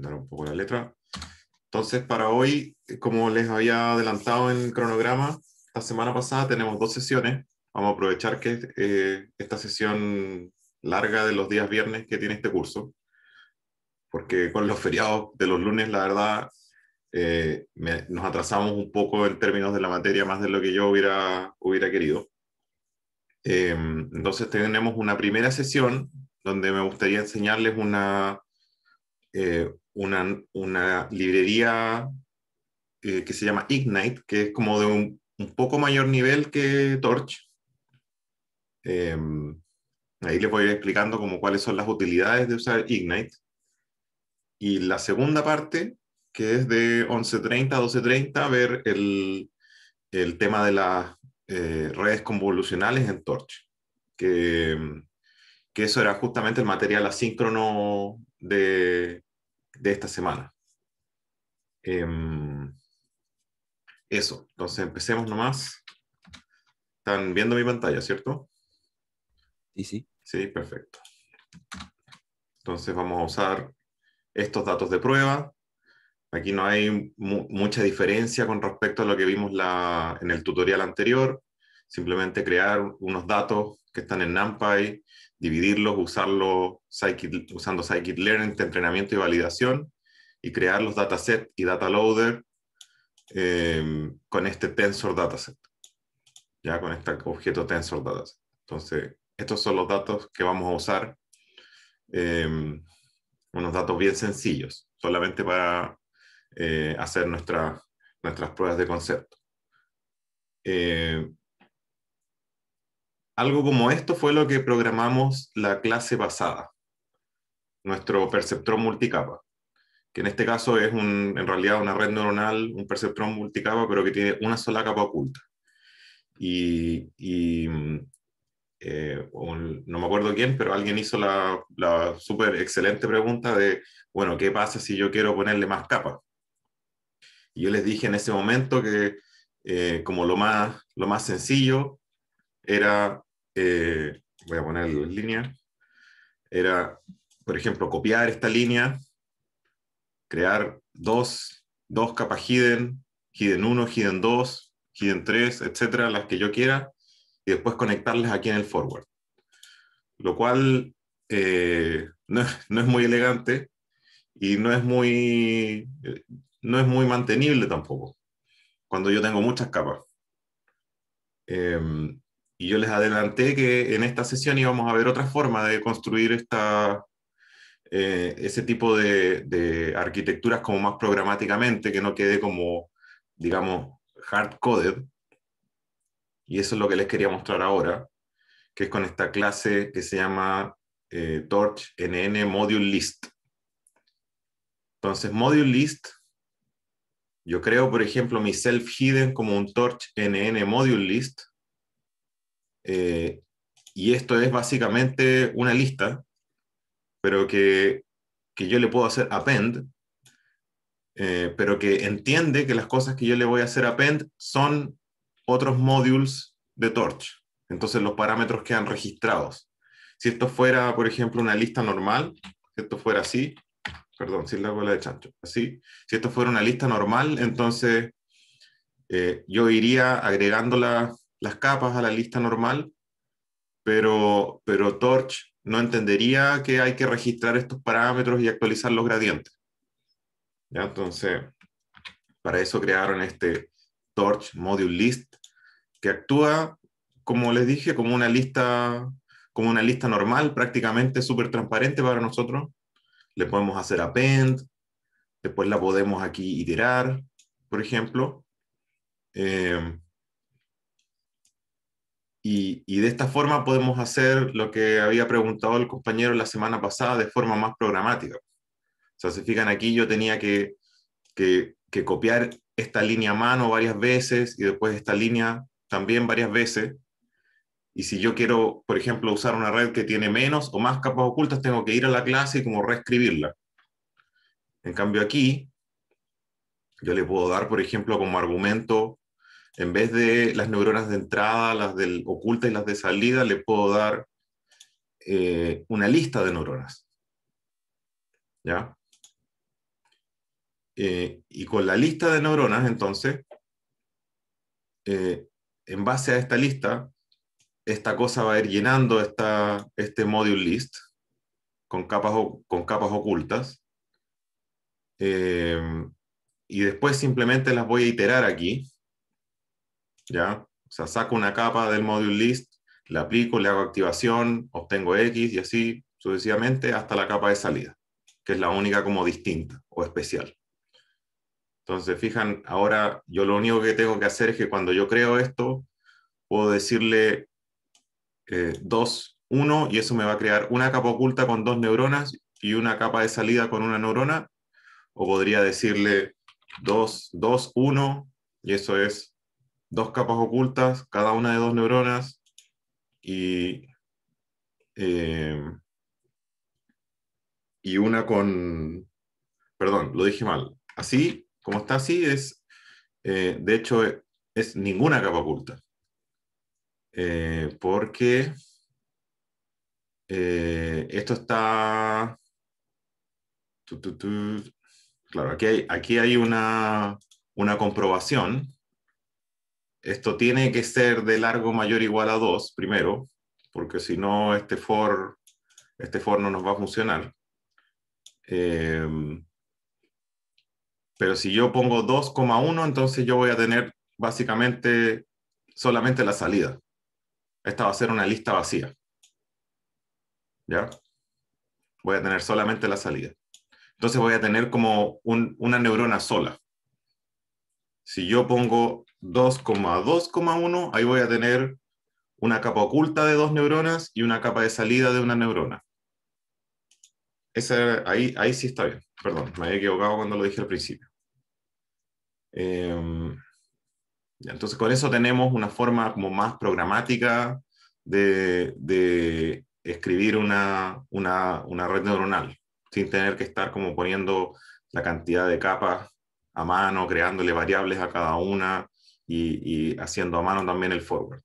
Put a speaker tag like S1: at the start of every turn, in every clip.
S1: dar un poco la letra. Entonces, para hoy, como les había adelantado en el cronograma, la semana pasada tenemos dos sesiones. Vamos a aprovechar que eh, esta sesión larga de los días viernes que tiene este curso, porque con los feriados de los lunes, la verdad, eh, nos atrasamos un poco en términos de la materia, más de lo que yo hubiera, hubiera querido. Eh, entonces tenemos una primera sesión donde me gustaría enseñarles una, eh, una, una librería eh, que se llama Ignite, que es como de un, poco mayor nivel que Torch. Em, ahí les voy a ir explicando como cuáles son las utilidades de usar Ignite. Y la segunda parte, que es de 11.30 a 12.30, ver el, el, tema de las eh, redes convolucionales en Torch, que, que, eso era justamente el material asíncrono de, de esta semana. Em, eso, entonces empecemos nomás. Están viendo mi pantalla, ¿cierto? Sí, sí. Sí, perfecto. Entonces vamos a usar estos datos de prueba. Aquí no hay mucha diferencia con respecto a lo que vimos en el tutorial anterior. Simplemente crear unos datos que están en NumPy dividirlos, usarlo usando Scikit-Learn entrenamiento y validación y crear los dataset y data loader em, con este tensor dataset. Ya con este objeto tensor dataset. Entonces, estos son los datos que vamos a usar. Em, unos datos bien sencillos, solamente para eh, hacer nuestras nuestras pruebas de concepto. Eh, algo como esto fue lo que programamos la clase basada nuestro perceptrón multicapa, que en este caso es en realidad una red neuronal, un perceptrón multicapa, pero que tiene una sola capa oculta. Y, eh, no me acuerdo quién, pero alguien hizo la, súper excelente pregunta de, bueno, ¿qué pasa si yo quiero ponerle más capas? Y yo les dije en ese momento que eh, como lo más, lo más sencillo era eh, voy a ponerlo en línea, era, por ejemplo, copiar esta línea, crear dos, dos capas hidden, hidden 1, hidden 2, hidden 3, etcétera, las que yo quiera, y después conectarlas aquí en el forward. Lo cual eh, no, es muy elegante y no es muy, no es muy mantenible tampoco, cuando yo tengo muchas capas. Em, y yo les adelanté que en esta sesión íbamos a ver otra forma de construir esta, eh, ese tipo de, arquitecturas como más programáticamente, que no quede como, digamos, hard-coded. Y eso es lo que les quería mostrar ahora, que es con esta clase que se llama eh, Torch NN Module List. Entonces, Module List, yo creo, por ejemplo, mi self-hidden como un Torch NN Module List, eh, y esto es básicamente una lista, pero que, yo le puedo hacer append, eh, pero que entiende que las cosas que yo le voy a hacer append son otros modules de Torch. Entonces los parámetros quedan registrados. Si esto fuera, por ejemplo, una lista normal, si esto fuera así, perdón, si la bola de chancho, así, si esto fuera una lista normal, entonces eh, yo iría agregándola las capas a la lista normal, pero, pero Torch no entendería que hay que registrar estos parámetros y actualizar los gradientes. ¿Ya? Entonces, para eso crearon este Torch Module List, que actúa, como les dije, como una lista, como una lista normal, prácticamente súper transparente para nosotros. Le podemos hacer append, después la podemos aquí iterar, por ejemplo. Eh, y, de esta forma podemos hacer lo que había preguntado el compañero la semana pasada de forma más programática. O sea, se fijan aquí, yo tenía que, que copiar esta línea a mano varias veces y después esta línea también varias veces. Y si yo quiero, por ejemplo, usar una red que tiene menos o más capas ocultas, tengo que ir a la clase y como reescribirla. En cambio aquí, yo le puedo dar, por ejemplo, como argumento en vez de las neuronas de entrada, las del oculta y las de salida, le puedo dar eh, una lista de neuronas. ¿Ya? Eh, y con la lista de neuronas, entonces, eh, en base a esta lista, esta cosa va a ir llenando esta, este module list con capas, con capas ocultas. y después simplemente las voy a iterar aquí ¿ya? O sea, saco una capa del module list, la aplico, le hago activación, obtengo X y así sucesivamente hasta la capa de salida, que es la única como distinta o especial. Entonces, fijan, ahora yo lo único que tengo que hacer es que cuando yo creo esto, puedo decirle 2, eh, 1, y eso me va a crear una capa oculta con dos neuronas y una capa de salida con una neurona, o podría decirle 2, 2, 1, y eso es dos capas ocultas, cada una de dos neuronas, eh, y, una con... Perdón, lo dije mal. Así, como está así, es, eh, de hecho, es, ninguna capa oculta. Eh, porque esto está... Claro, aquí hay, aquí hay una, una comprobación esto tiene que ser de largo mayor o igual a 2 primero, porque si no este for, este for no nos va a funcionar. Em, pero si yo pongo 2,1, entonces yo voy a tener básicamente solamente la salida. Esta va a ser una lista vacía. ¿Ya? Voy a tener solamente la salida. Entonces voy a tener como una neurona sola. Si yo pongo 2,2,1, ahí voy a tener una capa oculta de dos neuronas y una capa de salida de una neurona. ahí, ahí sí está bien. Perdón, me había equivocado cuando lo dije al principio. Em, entonces, con eso tenemos una forma como más programática de, escribir una, una, red neuronal, sin tener que estar como poniendo la cantidad de capas a mano, creándole variables a cada una, y, haciendo a mano también el forward.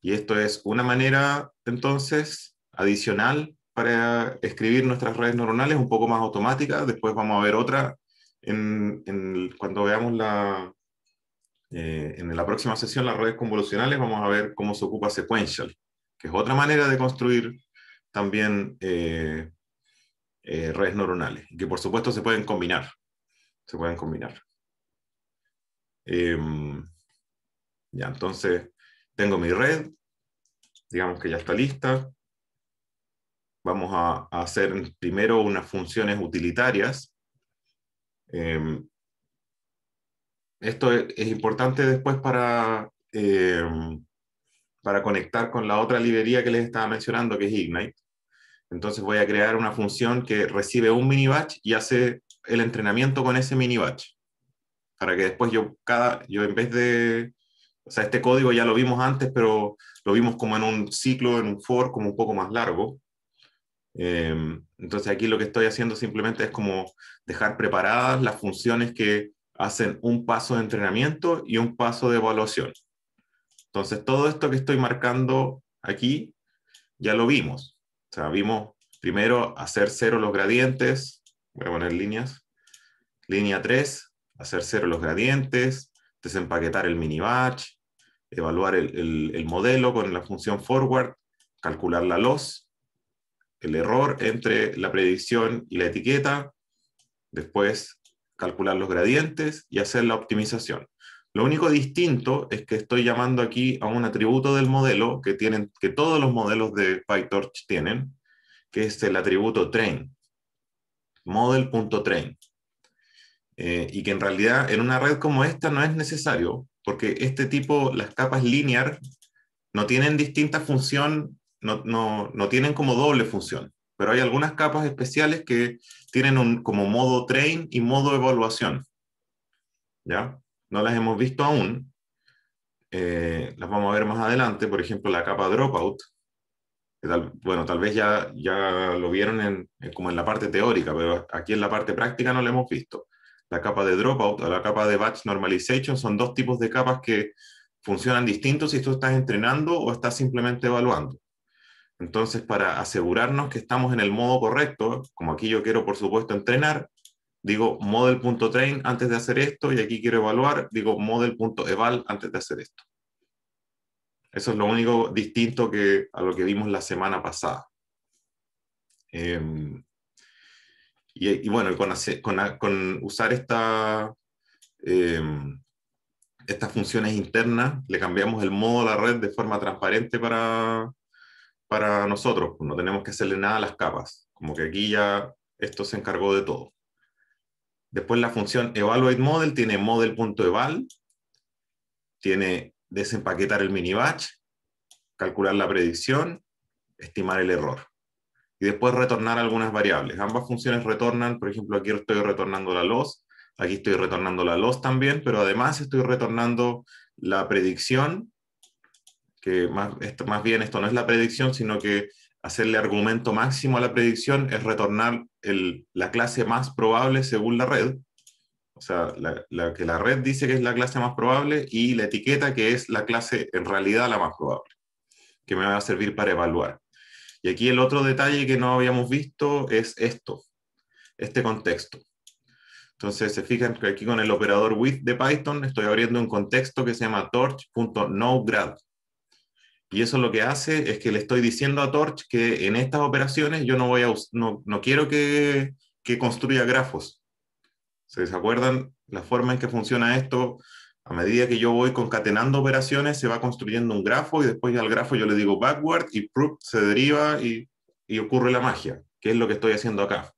S1: Y esto es una manera, entonces, adicional para escribir nuestras redes neuronales, un poco más automática. Después vamos a ver otra en, cuando veamos la, eh, en la próxima sesión las redes convolucionales. Vamos a ver cómo se ocupa Sequential, que es otra manera de construir también eh, eh, redes neuronales, que por supuesto se pueden combinar. Se pueden combinar. Em, ya, entonces tengo mi red, digamos que ya está lista. Vamos a, hacer primero unas funciones utilitarias. Em, esto es, importante después para, em, para conectar con la otra librería que les estaba mencionando, que es Ignite. Entonces voy a crear una función que recibe un mini batch y hace el entrenamiento con ese mini batch para que después yo, cada, yo en vez de, o sea, este código ya lo vimos antes, pero lo vimos como en un ciclo, en un for, como un poco más largo. Em, entonces aquí lo que estoy haciendo simplemente es como dejar preparadas las funciones que hacen un paso de entrenamiento y un paso de evaluación. Entonces todo esto que estoy marcando aquí ya lo vimos. O sea, vimos primero hacer cero los gradientes, voy a poner líneas, línea 3, hacer cero los gradientes, desempaquetar el mini batch, evaluar el, modelo con la función forward, calcular la loss, el error entre la predicción y la etiqueta, después calcular los gradientes y hacer la optimización. Lo único distinto es que estoy llamando aquí a un atributo del modelo que, tienen, que todos los modelos de PyTorch tienen, que es el atributo train, model.train. Eh, y que en realidad en una red como esta no es necesario, porque este tipo, las capas linear, no tienen distinta función, no, tienen como doble función, pero hay algunas capas especiales que tienen un, como modo train y modo evaluación. ¿Ya? No las hemos visto aún, eh, las vamos a ver más adelante, por ejemplo, la capa dropout, bueno, tal vez ya, ya lo vieron como en la parte teórica, pero aquí en la parte práctica no lo hemos visto la capa de dropout o la capa de batch normalization son dos tipos de capas que funcionan distintos si tú estás entrenando o estás simplemente evaluando. Entonces, para asegurarnos que estamos en el modo correcto, como aquí yo quiero, por supuesto, entrenar, digo model.train antes de hacer esto y aquí quiero evaluar, digo model.eval antes de hacer esto. Eso es lo único distinto que a lo que vimos la semana pasada. Em, y, bueno, con, usar esta, eh, estas funciones internas, le cambiamos el modo a la red de forma transparente para, nosotros. No tenemos que hacerle nada a las capas. Como que aquí ya esto se encargó de todo. Después la función evaluate model tiene model.eval, tiene desempaquetar el minibatch, calcular la predicción, estimar el error y después retornar algunas variables. Ambas funciones retornan, por ejemplo, aquí estoy retornando la loss, aquí estoy retornando la loss también, pero además estoy retornando la predicción, que más, esto, más bien esto no es la predicción, sino que hacerle argumento máximo a la predicción es retornar el, la clase más probable según la red, o sea, la, que la red dice que es la clase más probable y la etiqueta que es la clase en realidad la más probable, que me va a servir para evaluar. Y aquí el otro detalle que no habíamos visto es esto, este contexto. Entonces, se fijan que aquí con el operador with de Python estoy abriendo un contexto que se llama torch.nograd. Y eso lo que hace es que le estoy diciendo a Torch que en estas operaciones yo no, voy a, no, quiero que, que construya grafos. ¿Se acuerdan la forma en que funciona esto? A medida que yo voy concatenando operaciones, se va construyendo un grafo y después al grafo yo le digo backward y proof se deriva y, y ocurre la magia, que es lo que estoy haciendo acá.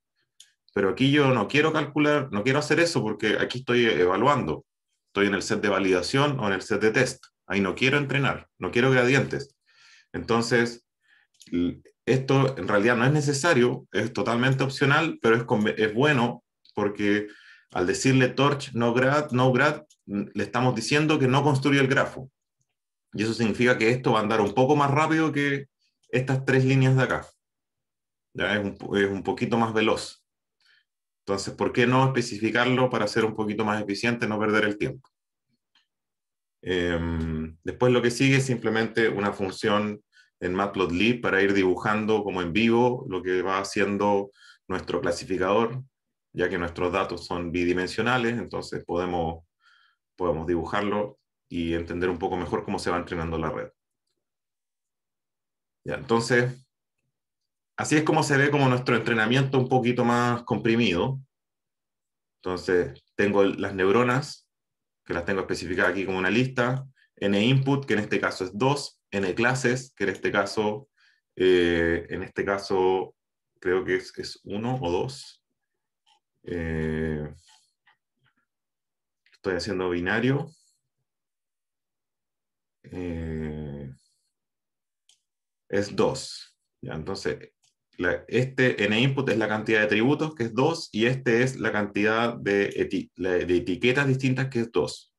S1: Pero aquí yo no quiero calcular, no quiero hacer eso porque aquí estoy evaluando. Estoy en el set de validación o en el set de test. Ahí no quiero entrenar, no quiero gradientes. Entonces, esto en realidad no es necesario, es totalmente opcional, pero es, es bueno porque al decirle torch no grad, no grad, le estamos diciendo que no construye el grafo. Y eso significa que esto va a andar un poco más rápido que estas tres líneas de acá. Ya es un, poquito más veloz. Entonces, ¿por qué no especificarlo para ser un poquito más eficiente, no perder el tiempo? Em, después lo que sigue es simplemente una función en Matplotlib para ir dibujando como en vivo lo que va haciendo nuestro clasificador, ya que nuestros datos son bidimensionales, entonces podemos podemos dibujarlo y entender un poco mejor cómo se va entrenando la red. Ya, entonces, así es como se ve como nuestro entrenamiento un poquito más comprimido. Entonces, tengo las neuronas, que las tengo especificadas aquí como una lista, n input, que en este caso es 2, n clases, que en este caso, eh, en este caso creo que es 1 o 2. Eh, Estoy haciendo binario. Eh, es 2. Entonces, este n-input es la cantidad de atributos, que es 2, y este es la cantidad de, de etiquetas distintas, que es 2.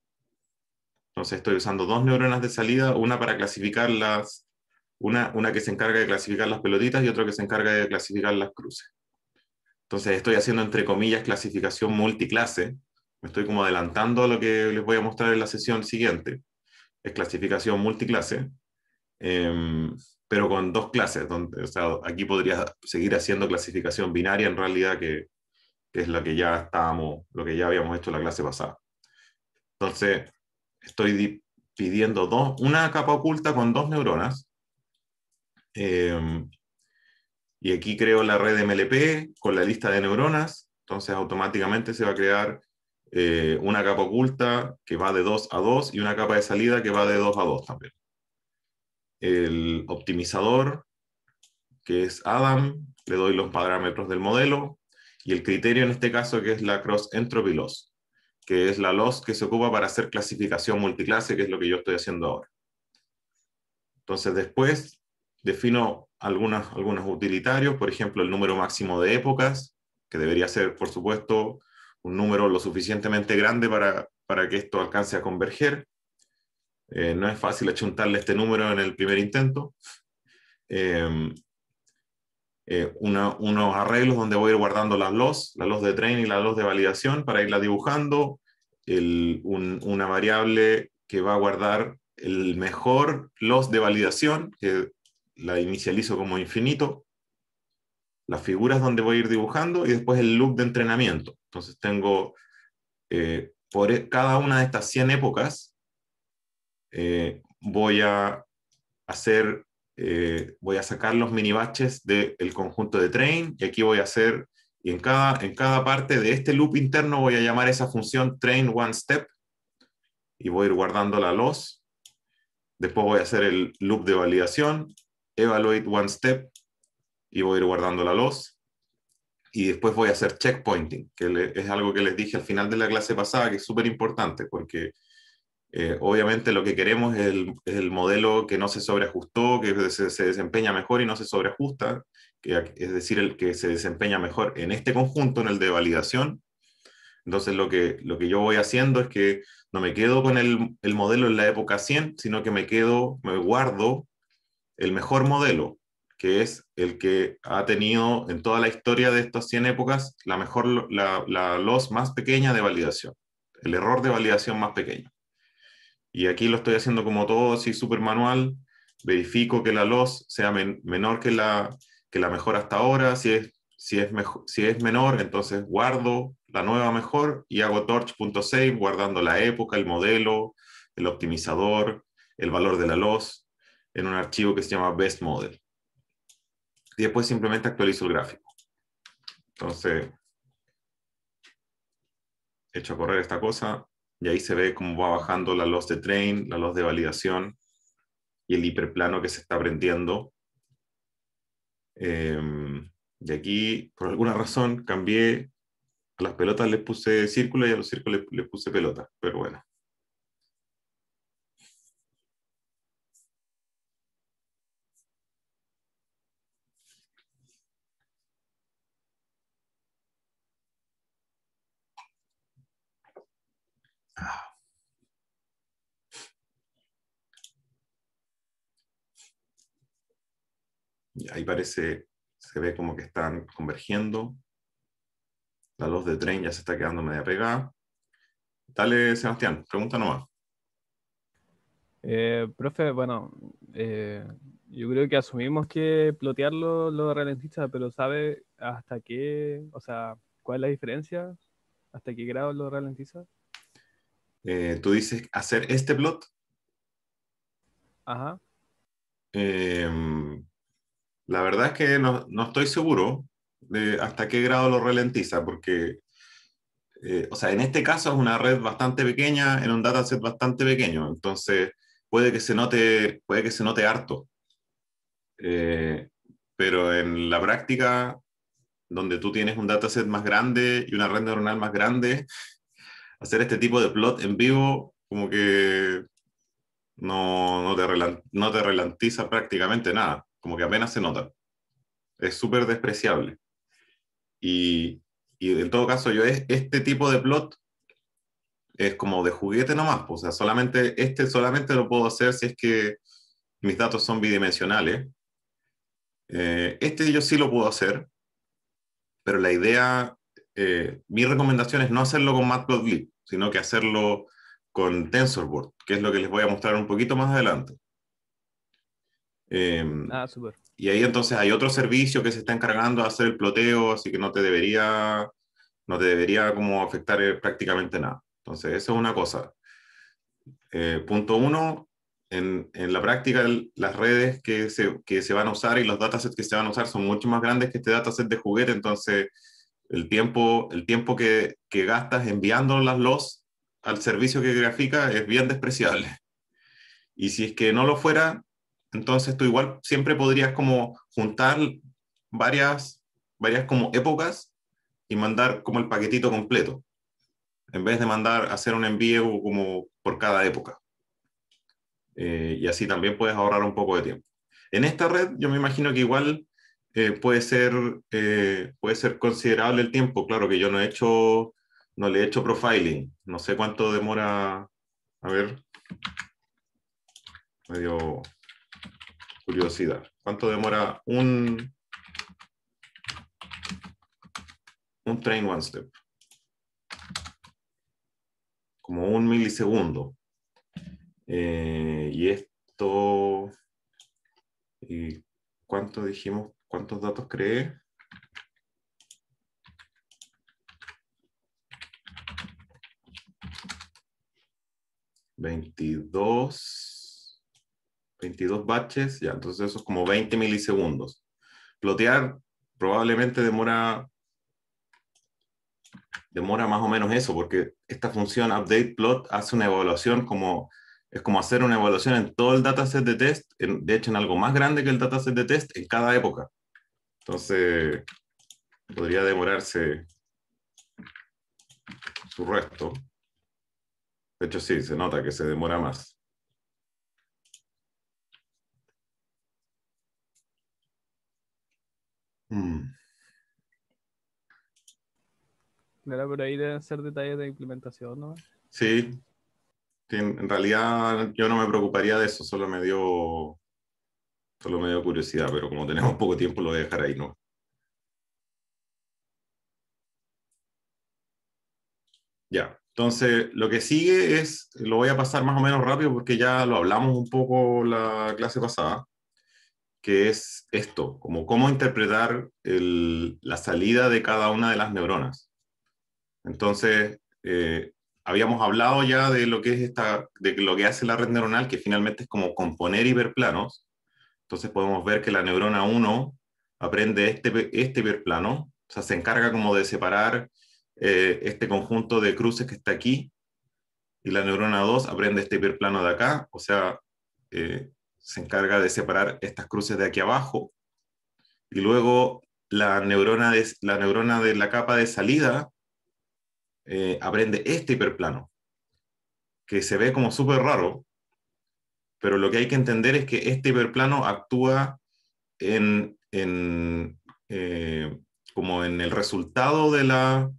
S1: Entonces estoy usando dos neuronas de salida, una para las una, una que se encarga de clasificar las pelotitas y otra que se encarga de clasificar las cruces. Entonces estoy haciendo, entre comillas, clasificación multiclase, me estoy como adelantando a lo que les voy a mostrar en la sesión siguiente, es clasificación multiclase, em, pero con dos clases, donde, o aquí podría seguir haciendo clasificación binaria en realidad, que, es lo que ya estábamos, lo que ya habíamos hecho en la clase pasada. Entonces, estoy pidiendo dos, una capa oculta con dos neuronas, em, y aquí creo la red MLP con la lista de neuronas, entonces automáticamente se va a crear eh, una capa oculta que va de 2 a 2 y una capa de salida que va de 2 a 2 también. El optimizador, que es Adam, le doy los parámetros del modelo y el criterio en este caso que es la Cross Entropy Loss, que es la loss que se ocupa para hacer clasificación multiclase, que es lo que yo estoy haciendo ahora. Entonces después defino algunas, algunos utilitarios, por ejemplo, el número máximo de épocas, que debería ser, por supuesto, un número lo suficientemente grande para, que esto alcance a converger. Eh, no es fácil achuntarle este número en el primer intento. Em, eh, unos arreglos donde voy a ir guardando las LOS, la LOS de training y la LOS de validación para irla dibujando, una variable que va a guardar el mejor LOS de validación, que la inicializo como infinito, las figuras donde voy a ir dibujando y después el loop de entrenamiento. Entonces tengo, eh, por cada una de estas 100 épocas, eh, voy a hacer, eh, voy a sacar los mini batches del conjunto de train y aquí voy a hacer, y en cada, en cada parte de este loop interno voy a llamar esa función train one step y voy a ir guardando la loss, Después voy a hacer el loop de validación, evaluate one step y voy a ir guardando la loss y después voy a hacer checkpointing, que es algo que les dije al final de la clase pasada, que es súper importante, porque eh, obviamente lo que queremos es el, el, modelo que no se sobreajustó, que se, desempeña mejor y no se sobreajusta, que, es decir, el que se desempeña mejor en este conjunto, en el de validación. Entonces lo que, lo que yo voy haciendo es que no me quedo con el, el modelo en la época 100, sino que me quedo, me guardo el mejor modelo, que es el que ha tenido en toda la historia de estas 100 épocas la mejor, la, la los más pequeña de validación, el error de validación más pequeño. Y aquí lo estoy haciendo como todo, así super manual, verifico que la los sea menor que la, que la mejor hasta ahora, si es, si, es si es menor, entonces guardo la nueva mejor y hago torch.save guardando la época, el modelo, el optimizador, el valor de la los en un archivo que se llama best model y después simplemente actualizo el gráfico. Entonces, echo a correr esta cosa y ahí se ve cómo va bajando la loss de train, la loss de validación y el hiperplano que se está aprendiendo. y em, aquí, por alguna razón, cambié a las pelotas les puse círculo y a los círculos les puse pelota, pero bueno. Ahí parece, se ve como que están convergiendo. La luz de tren ya se está quedando media pegada. Dale, Sebastián, pregunta nomás.
S2: Eh, profe, bueno, eh, yo creo que asumimos que plotearlo lo ralentiza, pero ¿sabe hasta qué? O sea, ¿cuál es la diferencia? ¿Hasta qué grado lo ralentiza?
S1: Eh, tú dices hacer este plot. Ajá. Eh, la verdad es que no, no estoy seguro de hasta qué grado lo ralentiza, porque, eh, o sea, en este caso es una red bastante pequeña, en un dataset bastante pequeño, entonces puede que se note, puede que se note harto. Eh, pero en la práctica, donde tú tienes un dataset más grande y una red neuronal más grande, hacer este tipo de plot en vivo como que no, no te, no te ralentiza prácticamente nada como que apenas se nota. Es súper despreciable. Y, y, en todo caso, yo es, este tipo de plot es como de juguete nomás, pues, o sea, solamente, este solamente lo puedo hacer si es que mis datos son bidimensionales. Eh, este yo sí lo puedo hacer, pero la idea, eh, mi recomendación es no hacerlo con Matplotlib, sino que hacerlo con TensorBoard, que es lo que les voy a mostrar un poquito más adelante. Em, ah, y ahí entonces hay otro servicio que se está encargando de hacer el ploteo, así que no te debería, no te debería como afectar eh, prácticamente nada. Entonces, eso es una cosa. Eh, punto uno, en, en, la práctica las redes que se, que se, van a usar y los datasets que se van a usar son mucho más grandes que este dataset de juguete, entonces el tiempo, el tiempo que, que gastas enviando las LOS al servicio que grafica es bien despreciable. Y si es que no lo fuera, entonces tú igual siempre podrías como juntar varias, varias como épocas y mandar como el paquetito completo, en vez de mandar hacer un envío como por cada época. Eh, y así también puedes ahorrar un poco de tiempo. En esta red yo me imagino que igual eh, puede, ser, eh, puede ser considerable el tiempo. Claro que yo no he hecho, no le he hecho profiling. No sé cuánto demora. A ver. Medio curiosidad. ¿Cuánto demora un, un train one step? Como un milisegundo. Eh, y esto, ¿y ¿cuánto dijimos? ¿Cuántos datos creé? Veintidós 22 batches, ya, entonces eso es como 20 milisegundos. Plotear probablemente demora, demora más o menos eso, porque esta función update plot hace una evaluación como, es como hacer una evaluación en todo el dataset de test, de hecho en algo más grande que el dataset de test en cada época. Entonces, podría demorarse su resto. De hecho, sí, se nota que se demora más. Mm.
S2: Claro, pero ahí deben hacer detalles de implementación, ¿no?
S1: Sí. En realidad yo no me preocuparía de eso, solo me dio, solo me dio curiosidad, pero como tenemos poco tiempo lo voy a dejar ahí, ¿no? Ya, entonces lo que sigue es, lo voy a pasar más o menos rápido porque ya lo hablamos un poco la clase pasada, que es esto, como cómo interpretar la salida de cada una de las neuronas. Entonces, eh, habíamos hablado ya de lo que es esta, de lo que hace la red neuronal, que finalmente es como componer hiperplanos. Entonces podemos ver que la neurona 1 aprende este, este hiperplano, o sea, se encarga como de separar eh, este conjunto de cruces que está aquí, y la neurona 2 aprende este hiperplano de acá, o sea, eh, se encarga de separar estas cruces de aquí abajo y luego la neurona de la, neurona de la capa de salida eh, aprende este hiperplano, que se ve como súper raro, pero lo que hay que entender es que este hiperplano actúa en, eh, como en el resultado de la,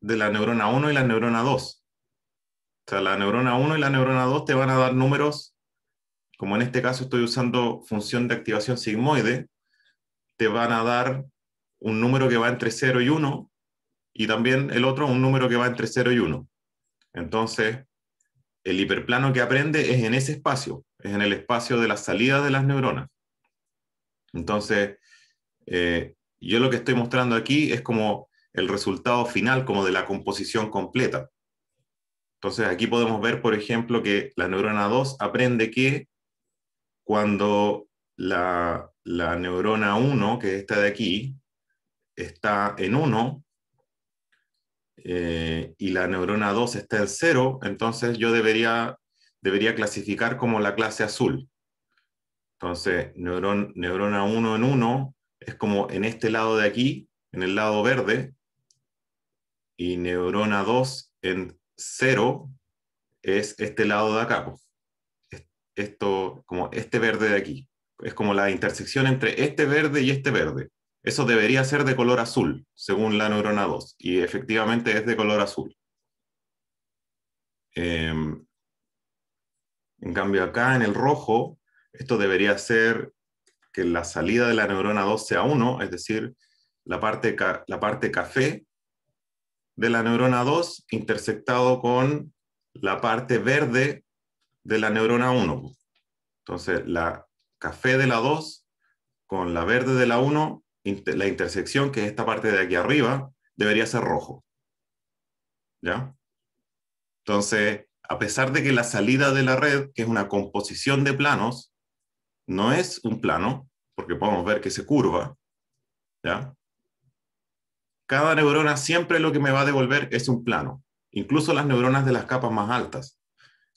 S1: de la neurona 1 y la neurona 2. O sea, la neurona 1 y la neurona 2 te van a dar números como en este caso estoy usando función de activación sigmoide, te van a dar un número que va entre 0 y 1 y también el otro un número que va entre 0 y 1. Entonces, el hiperplano que aprende es en ese espacio, es en el espacio de la salida de las neuronas. Entonces, eh, yo lo que estoy mostrando aquí es como el resultado final, como de la composición completa. Entonces, aquí podemos ver, por ejemplo, que la neurona 2 aprende que cuando la, neurona 1, que es esta de aquí, está en 1 eh, y la neurona 2 está en 0, entonces yo debería, debería clasificar como la clase azul. Entonces, neurona 1 en 1 es como en este lado de aquí, en el lado verde, y neurona 2 en 0 es este lado de acá esto, como este verde de aquí. Es como la intersección entre este verde y este verde. Eso debería ser de color azul, según la neurona 2, y efectivamente es de color azul. Em, en cambio acá en el rojo, esto debería ser que la salida de la neurona 2 sea 1, es decir, la parte, la parte café de la neurona 2 intersectado con la parte verde de la neurona 1. Entonces, la café de la 2 con la verde de la 1, la intersección, que es esta parte de aquí arriba, debería ser rojo. ¿Ya? Entonces, a pesar de que la salida de la red, que es una composición de planos, no es un plano, porque podemos ver que se curva, ¿ya? Cada neurona siempre lo que me va a devolver es un plano, incluso las neuronas de las capas más altas.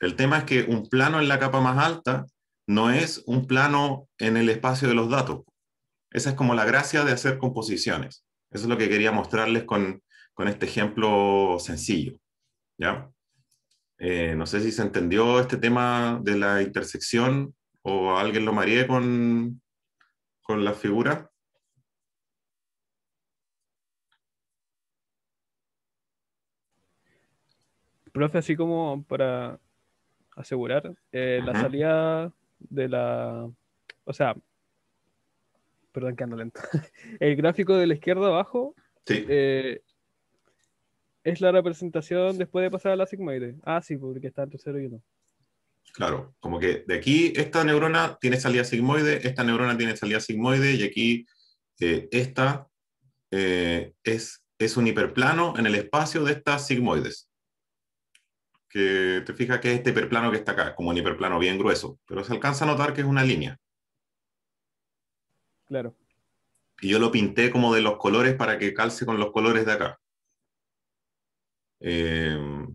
S1: El tema es que un plano en la capa más alta no es un plano en el espacio de los datos. Esa es como la gracia de hacer composiciones. Eso es lo que quería mostrarles con, este ejemplo sencillo. ¿ya? Eh, no sé si se entendió este tema de la intersección o alguien lo mareé con, con la figura.
S2: Profe, así como para asegurar eh, la salida de la. O sea, perdón que ando lento. El gráfico de la izquierda abajo sí. Eh, es la representación después de pasar a la sigmoide. Ah, sí, porque está entre 0 y 1.
S1: Claro, como que de aquí esta neurona tiene salida sigmoide, esta neurona tiene salida sigmoide y aquí eh, esta es, es un hiperplano en el espacio de estas sigmoides que te fijas que es este hiperplano que está acá, como un hiperplano bien grueso, pero se alcanza a notar que es una línea. Claro. Y yo lo pinté como de los colores para que calce con los colores de acá. Em,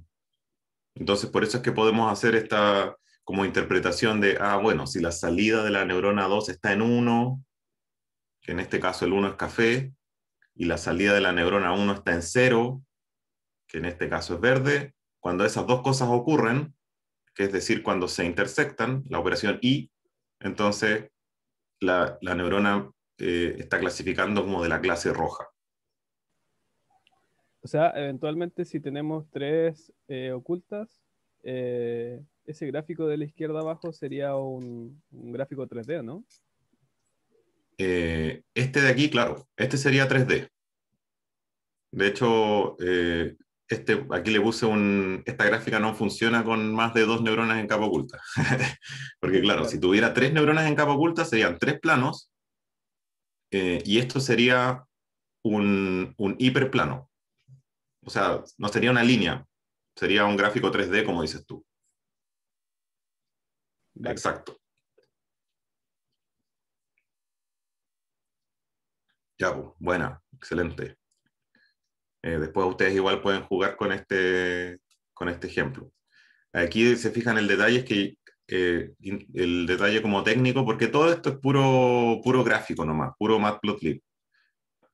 S1: entonces, por eso es que podemos hacer esta como interpretación de, ah, bueno, si la salida de la neurona 2 está en 1, que en este caso el 1 es café, y la salida de la neurona 1 está en 0, que en este caso es verde, cuando esas dos cosas ocurren, que es decir, cuando se intersectan, la operación I, entonces la, neurona eh, está clasificando como de la clase roja.
S2: O sea, eventualmente si tenemos tres eh, ocultas, eh, ese gráfico de la izquierda abajo sería un, gráfico 3D, ¿no?
S1: este de aquí, claro, este sería 3D. De hecho, este, aquí le puse un, esta gráfica no funciona con más de dos neuronas en capa oculta. Porque claro, si tuviera tres neuronas en capa oculta serían tres planos eh, y esto sería un, hiperplano. O sea, no sería una línea, sería un gráfico 3D como dices tú. Exacto. Ya, pues, buena, excelente. Eh, después ustedes igual pueden jugar con este, con este ejemplo. Aquí se fijan el detalle, es que eh, el detalle como técnico, porque todo esto es puro, puro gráfico nomás, puro matplotlib.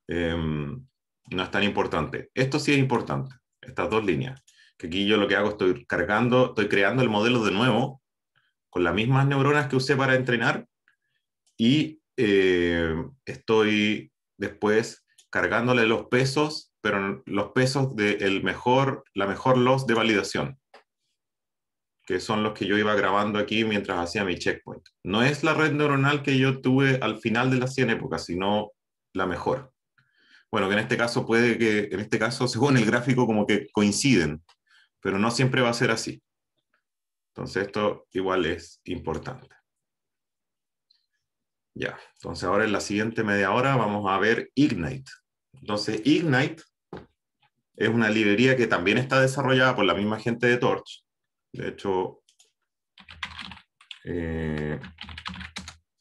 S1: Em, no es tan importante. Esto sí es importante, estas dos líneas. Que aquí yo lo que hago, estoy cargando, estoy creando el modelo de nuevo, con las mismas neuronas que usé para entrenar, y eh, estoy después cargándole los pesos pero los pesos de mejor, la mejor loss de validación, que son los que yo iba grabando aquí mientras hacía mi checkpoint. No es la red neuronal que yo tuve al final de las 100 épocas, sino la mejor. Bueno, que en este caso puede que, en este caso, según el gráfico, como que coinciden, pero no siempre va a ser así. Entonces esto igual es importante. Ya, entonces ahora en la siguiente media hora vamos a ver Ignite. Entonces Ignite es una librería que también está desarrollada por la misma gente de Torch. De hecho, eh,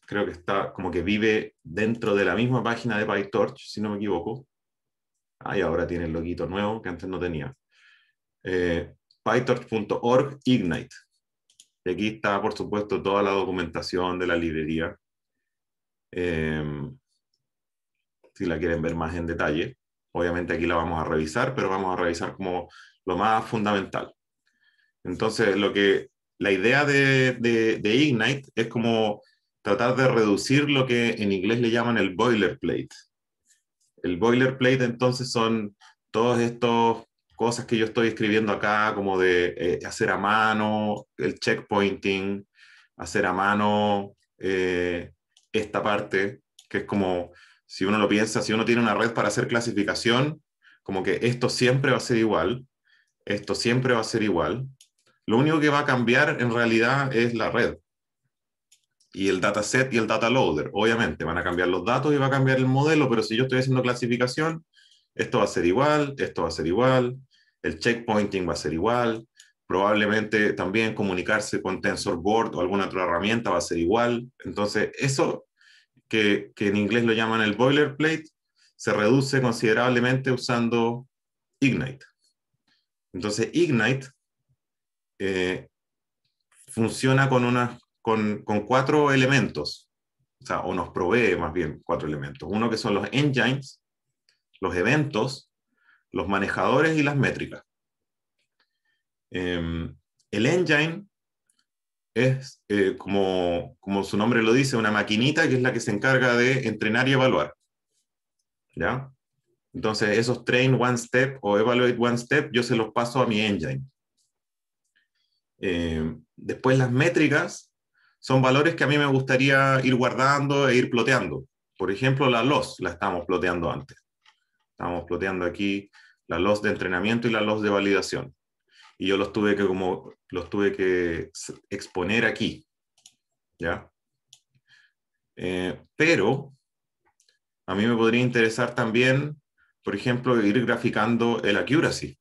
S1: creo que está como que vive dentro de la misma página de PyTorch, si no me equivoco. Ahí y ahora tiene el loguito nuevo que antes no tenía. Eh, PyTorch.org Ignite. Y aquí está, por supuesto, toda la documentación de la librería. Eh, si la quieren ver más en detalle. Obviamente aquí la vamos a revisar, pero vamos a revisar como lo más fundamental. Entonces, lo que, la idea de, Ignite es como tratar de reducir lo que en inglés le llaman el boilerplate. El boilerplate entonces son todas estas cosas que yo estoy escribiendo acá, como de eh, hacer a mano, el checkpointing, hacer a mano eh, esta parte, que es como si uno lo piensa, si uno tiene una red para hacer clasificación, como que esto siempre va a ser igual, esto siempre va a ser igual, lo único que va a cambiar en realidad es la red. Y el dataset y el data loader, obviamente, van a cambiar los datos y va a cambiar el modelo, pero si yo estoy haciendo clasificación, esto va a ser igual, esto va a ser igual, el checkpointing va a ser igual, probablemente también comunicarse con TensorBoard o alguna otra herramienta va a ser igual. Entonces, eso que, en inglés lo llaman el boilerplate, se reduce considerablemente usando Ignite. Entonces, Ignite eh, funciona con, con, cuatro elementos, o nos provee más bien cuatro elementos. Uno que son los engines, los eventos, los manejadores y las métricas. Em, el engine es, eh, como, como su nombre lo dice, una maquinita que es la que se encarga de entrenar y evaluar. ¿Ya? Entonces, esos train one step o evaluate one step, yo se los paso a mi engine. Eh, después, las métricas son valores que a mí me gustaría ir guardando e ir ploteando. Por ejemplo, la loss la estamos ploteando antes. Estamos ploteando aquí la loss de entrenamiento y la loss de validación y yo los tuve que como los tuve que exponer aquí, ¿ya? Eh, pero a mí me podría interesar también, por ejemplo, ir graficando el accuracy.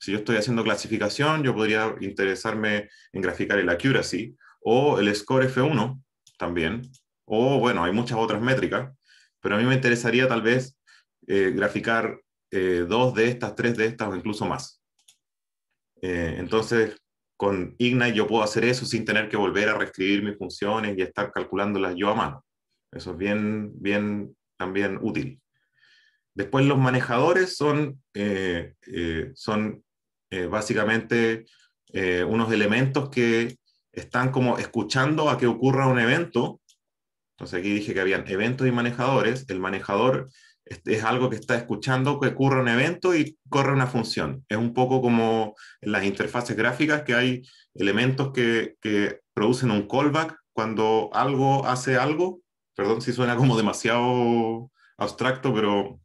S1: Si yo estoy haciendo clasificación, yo podría interesarme en graficar el accuracy o el score F1 también, o bueno, hay muchas otras métricas, pero a mí me interesaría tal vez eh, graficar eh, dos de estas, tres de estas o incluso más. Eh, entonces, con Ignite yo puedo hacer eso sin tener que volver a reescribir mis funciones y estar calculándolas yo a mano. Eso es bien, bien también útil. Después los manejadores son, eh, eh, son básicamente unos elementos que están como escuchando a que ocurra un evento. Entonces aquí dije que habían eventos y manejadores. El manejador es, algo que está escuchando, que ocurre un evento y corre una función. Es un poco como en las interfaces gráficas que hay elementos que, producen un callback cuando algo hace algo. Perdón si suena como demasiado abstracto, pero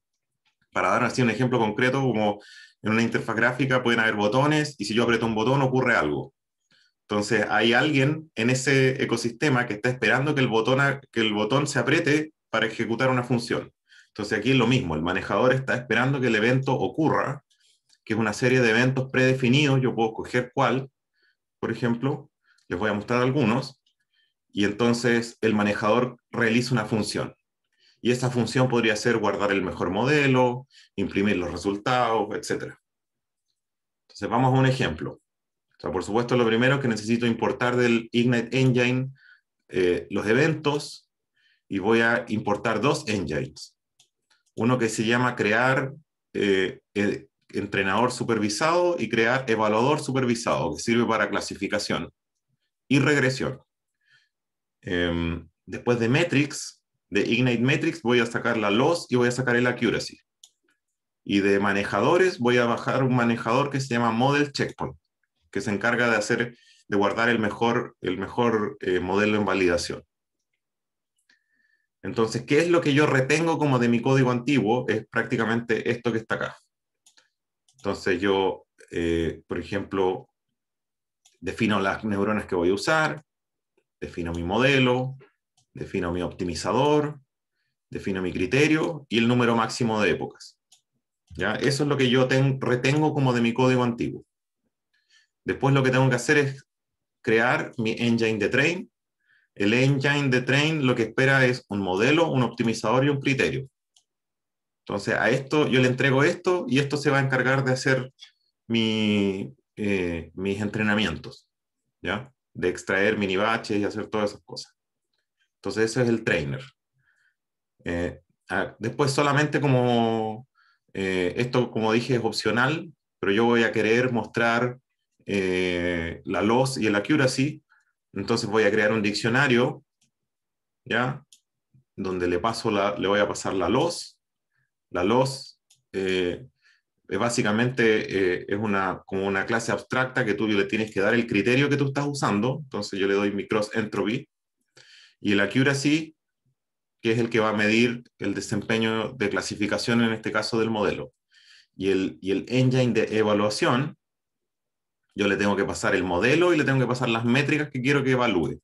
S1: para dar así un ejemplo concreto, como en una interfaz gráfica pueden haber botones y si yo aprieto un botón ocurre algo. Entonces hay alguien en ese ecosistema que está esperando que el botón, que el botón se apriete para ejecutar una función. Entonces aquí es lo mismo, el manejador está esperando que el evento ocurra, que es una serie de eventos predefinidos, yo puedo coger cuál, por ejemplo, les voy a mostrar algunos, y entonces el manejador realiza una función. Y esa función podría ser guardar el mejor modelo, imprimir los resultados, etc. Entonces vamos a un ejemplo. O sea, por supuesto, lo primero que necesito importar del Ignite Engine eh, los eventos y voy a importar dos engines uno que se llama crear eh, e, entrenador supervisado y crear evaluador supervisado, que sirve para clasificación y regresión. Em, después de metrics, de Ignite Metrics, voy a sacar la loss y voy a sacar el accuracy. Y de manejadores, voy a bajar un manejador que se llama Model Checkpoint, que se encarga de hacer, de guardar el mejor, el mejor eh, modelo en validación. Entonces, ¿qué es lo que yo retengo como de mi código antiguo? Es prácticamente esto que está acá. Entonces yo, eh, por ejemplo, defino las neuronas que voy a usar, defino mi modelo, defino mi optimizador, defino mi criterio y el número máximo de épocas. ¿Ya? Eso es lo que yo retengo como de mi código antiguo. Después lo que tengo que hacer es crear mi engine de train el engine de train lo que espera es un modelo, un optimizador y un criterio. Entonces, a esto yo le entrego esto y esto se va a encargar de hacer eh, mis entrenamientos, ¿ya? De extraer mini batches y hacer todas esas cosas. Entonces, ese es el trainer. Eh, después, solamente como eh, esto, como dije, es opcional, pero yo voy a querer mostrar la loss y el accuracy entonces voy a crear un diccionario, ¿ya? Donde le, paso la, le voy a pasar la loss. La loss, eh, básicamente eh, es una, como una clase abstracta que tú le tienes que dar el criterio que tú estás usando. Entonces yo le doy mi cross entropy. Y el accuracy, que es el que va a medir el desempeño de clasificación, en este caso del modelo. Y el, y el engine de evaluación, yo le tengo que pasar el modelo y le tengo que pasar las métricas que quiero que evalúe.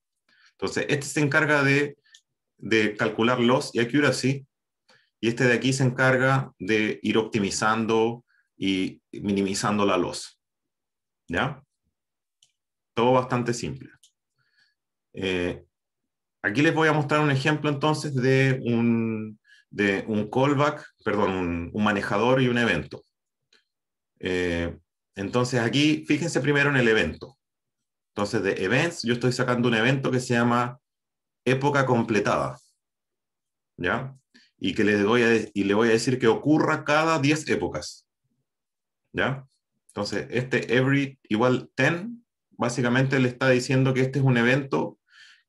S1: Entonces, este se encarga de, de calcular los y accuracy, y este de aquí se encarga de ir optimizando y minimizando la loss. ¿Ya? Todo bastante simple. Eh, aquí les voy a mostrar un ejemplo entonces de un, de un callback, perdón, un, manejador y un evento. Eh, entonces aquí, fíjense primero en el evento. Entonces de events, yo estoy sacando un evento que se llama época completada. ¿Ya? Y que le voy a, y le voy a decir que ocurra cada 10 épocas. ¿Ya? Entonces, este every igual 10, básicamente le está diciendo que este es un evento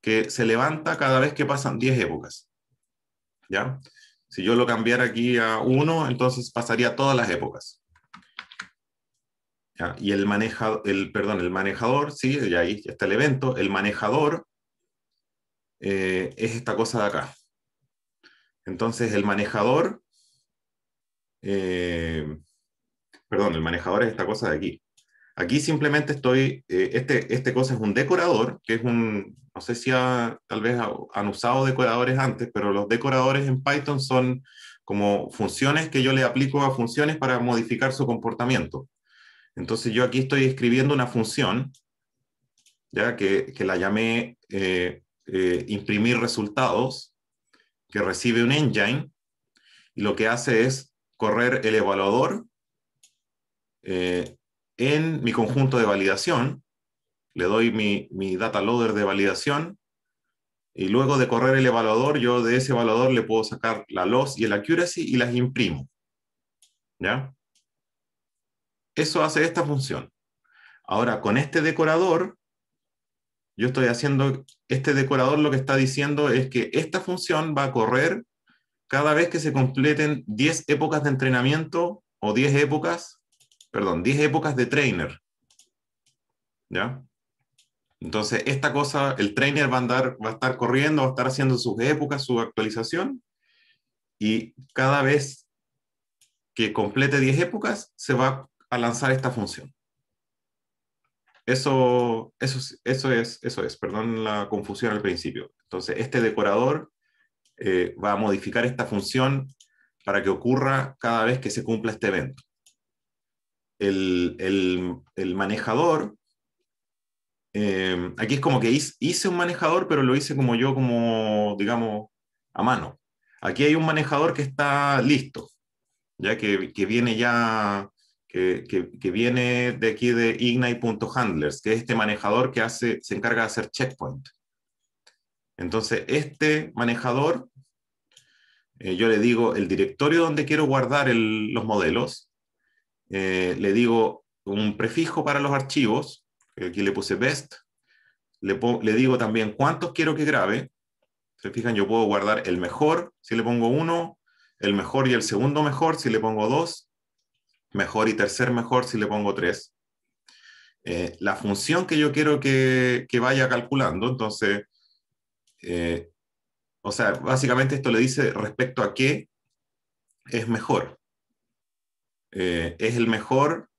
S1: que se levanta cada vez que pasan 10 épocas. ¿Ya? Si yo lo cambiara aquí a 1, entonces pasaría todas las épocas. Y el, manejador, el, perdón, el manejador, sí, y ahí está el evento, el manejador eh, es esta cosa de acá. Entonces el manejador, eh, perdón, el manejador es esta cosa de aquí. Aquí simplemente estoy, eh, este, este, cosa es un decorador, que es un, no sé si tal vez han usado decoradores antes, pero los decoradores en Python son como funciones que yo le aplico a funciones para modificar su comportamiento. Entonces yo aquí estoy escribiendo una función, ya que, la llamé eh, eh, imprimir resultados, que recibe un engine, y lo que hace es correr el evaluador eh, en mi conjunto de validación, le doy mi, mi data loader de validación, y luego de correr el evaluador, yo de ese evaluador le puedo sacar la loss y el accuracy y las imprimo. ¿Ya? Eso hace esta función. Ahora, con este decorador, yo estoy haciendo, este decorador lo que está diciendo es que esta función va a correr cada vez que se completen 10 épocas de entrenamiento o 10 épocas, perdón, 10 épocas de trainer. ¿Ya? Entonces, esta cosa, el trainer va a, va estar corriendo, va a estar haciendo sus épocas, su actualización, y cada vez que complete 10 épocas, se va lanzar esta función. Eso, eso, eso, es, eso es, perdón la confusión al principio. Entonces, este decorador eh, va a modificar esta función para que ocurra cada vez que se cumpla este evento. El, el, el manejador, eh, aquí es como que hice, un manejador, pero lo hice como yo, como, digamos, a mano. Aquí hay un manejador que está listo, ya que, que viene ya que, viene de aquí de Ignite.handlers, que es este manejador que hace, se encarga de hacer checkpoint. Entonces, este manejador, eh, yo le digo el directorio donde quiero guardar los modelos, eh, le digo un prefijo para los archivos, aquí le puse best, le, le digo también cuántos quiero que grabe, se fijan, yo puedo guardar el mejor si le pongo uno, el mejor y el segundo mejor si le pongo dos, mejor y tercer mejor si le pongo tres. Eh, la función que yo quiero que, vaya calculando, entonces, eh, o sea, básicamente esto le dice respecto a qué es mejor. Eh, es el mejor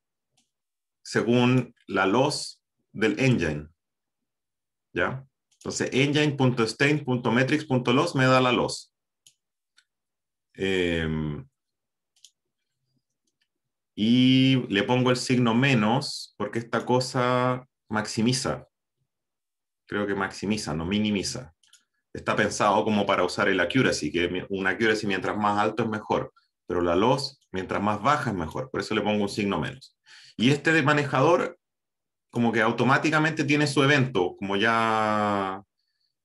S1: según la loss del engine. ¿Ya? Entonces, engine.stain.metrics.loss me da la loss y le pongo el signo menos porque esta cosa maximiza. Creo que maximiza, no minimiza. Está pensado como para usar el accuracy, que un accuracy mientras más alto es mejor, pero la loss mientras más baja es mejor, por eso le pongo un signo menos. Y este de manejador como que automáticamente tiene su evento, como ya...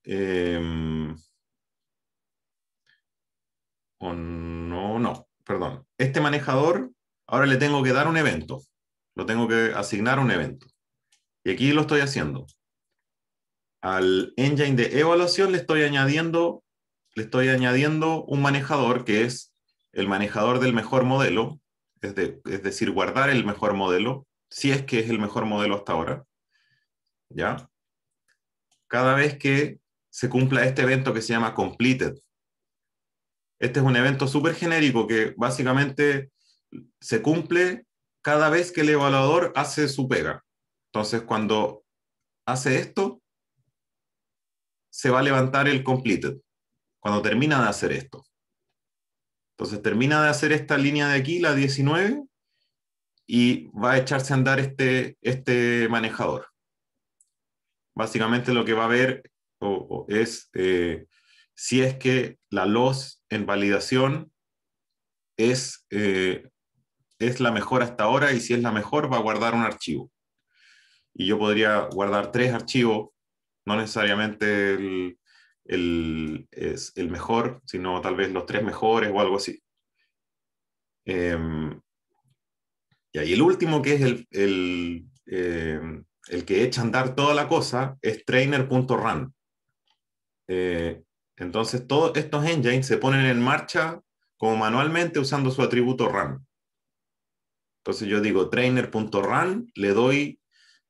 S1: Em, no, no, perdón. Este manejador Ahora le tengo que dar un evento. Lo tengo que asignar un evento. Y aquí lo estoy haciendo. Al engine de evaluación le estoy añadiendo, le estoy añadiendo un manejador que es el manejador del mejor modelo, es, decir, guardar el mejor modelo, si es que es el mejor modelo hasta ahora. ¿Ya? Cada vez que se cumpla este evento que se llama completed. Este es un evento súper genérico que básicamente se cumple cada vez que el evaluador hace su pega. Entonces, cuando hace esto, se va a levantar el completed, cuando termina de hacer esto. Entonces, termina de hacer esta línea de aquí, la 19, y va a echarse a andar este, este manejador. Básicamente lo que va a ver es eh, si es que la loss en validación es eh, es la mejor hasta ahora y si es la mejor va a guardar un archivo. Y yo podría guardar tres archivos, no necesariamente el, es el mejor, sino tal vez los tres mejores o algo así. Em, y ahí y el último que es el, el, em, el, que echa a andar toda la cosa es trainer.run. Eh, entonces todos estos engines se ponen en marcha como manualmente usando su atributo run. Entonces yo digo trainer.run, le doy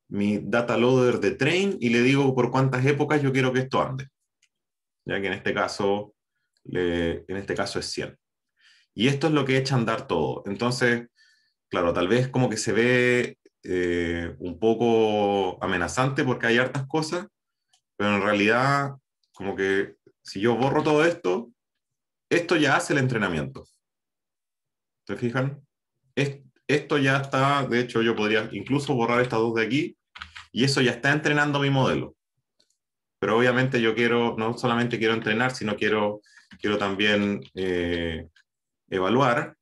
S1: mi data loader de train y le digo por cuántas épocas yo quiero que esto ande. Ya que en este caso, en este caso es 100. Y esto es lo que echa a andar todo. Entonces, claro, tal vez como que se ve eh, un poco amenazante porque hay hartas cosas, pero en realidad como que si yo borro todo esto, esto ya hace el entrenamiento. ¿Te fijan? esto esto ya está, de hecho yo podría incluso borrar estas dos de aquí y eso ya está entrenando mi modelo. Pero obviamente yo quiero, no solamente quiero entrenar, sino quiero, quiero también eh, evaluar.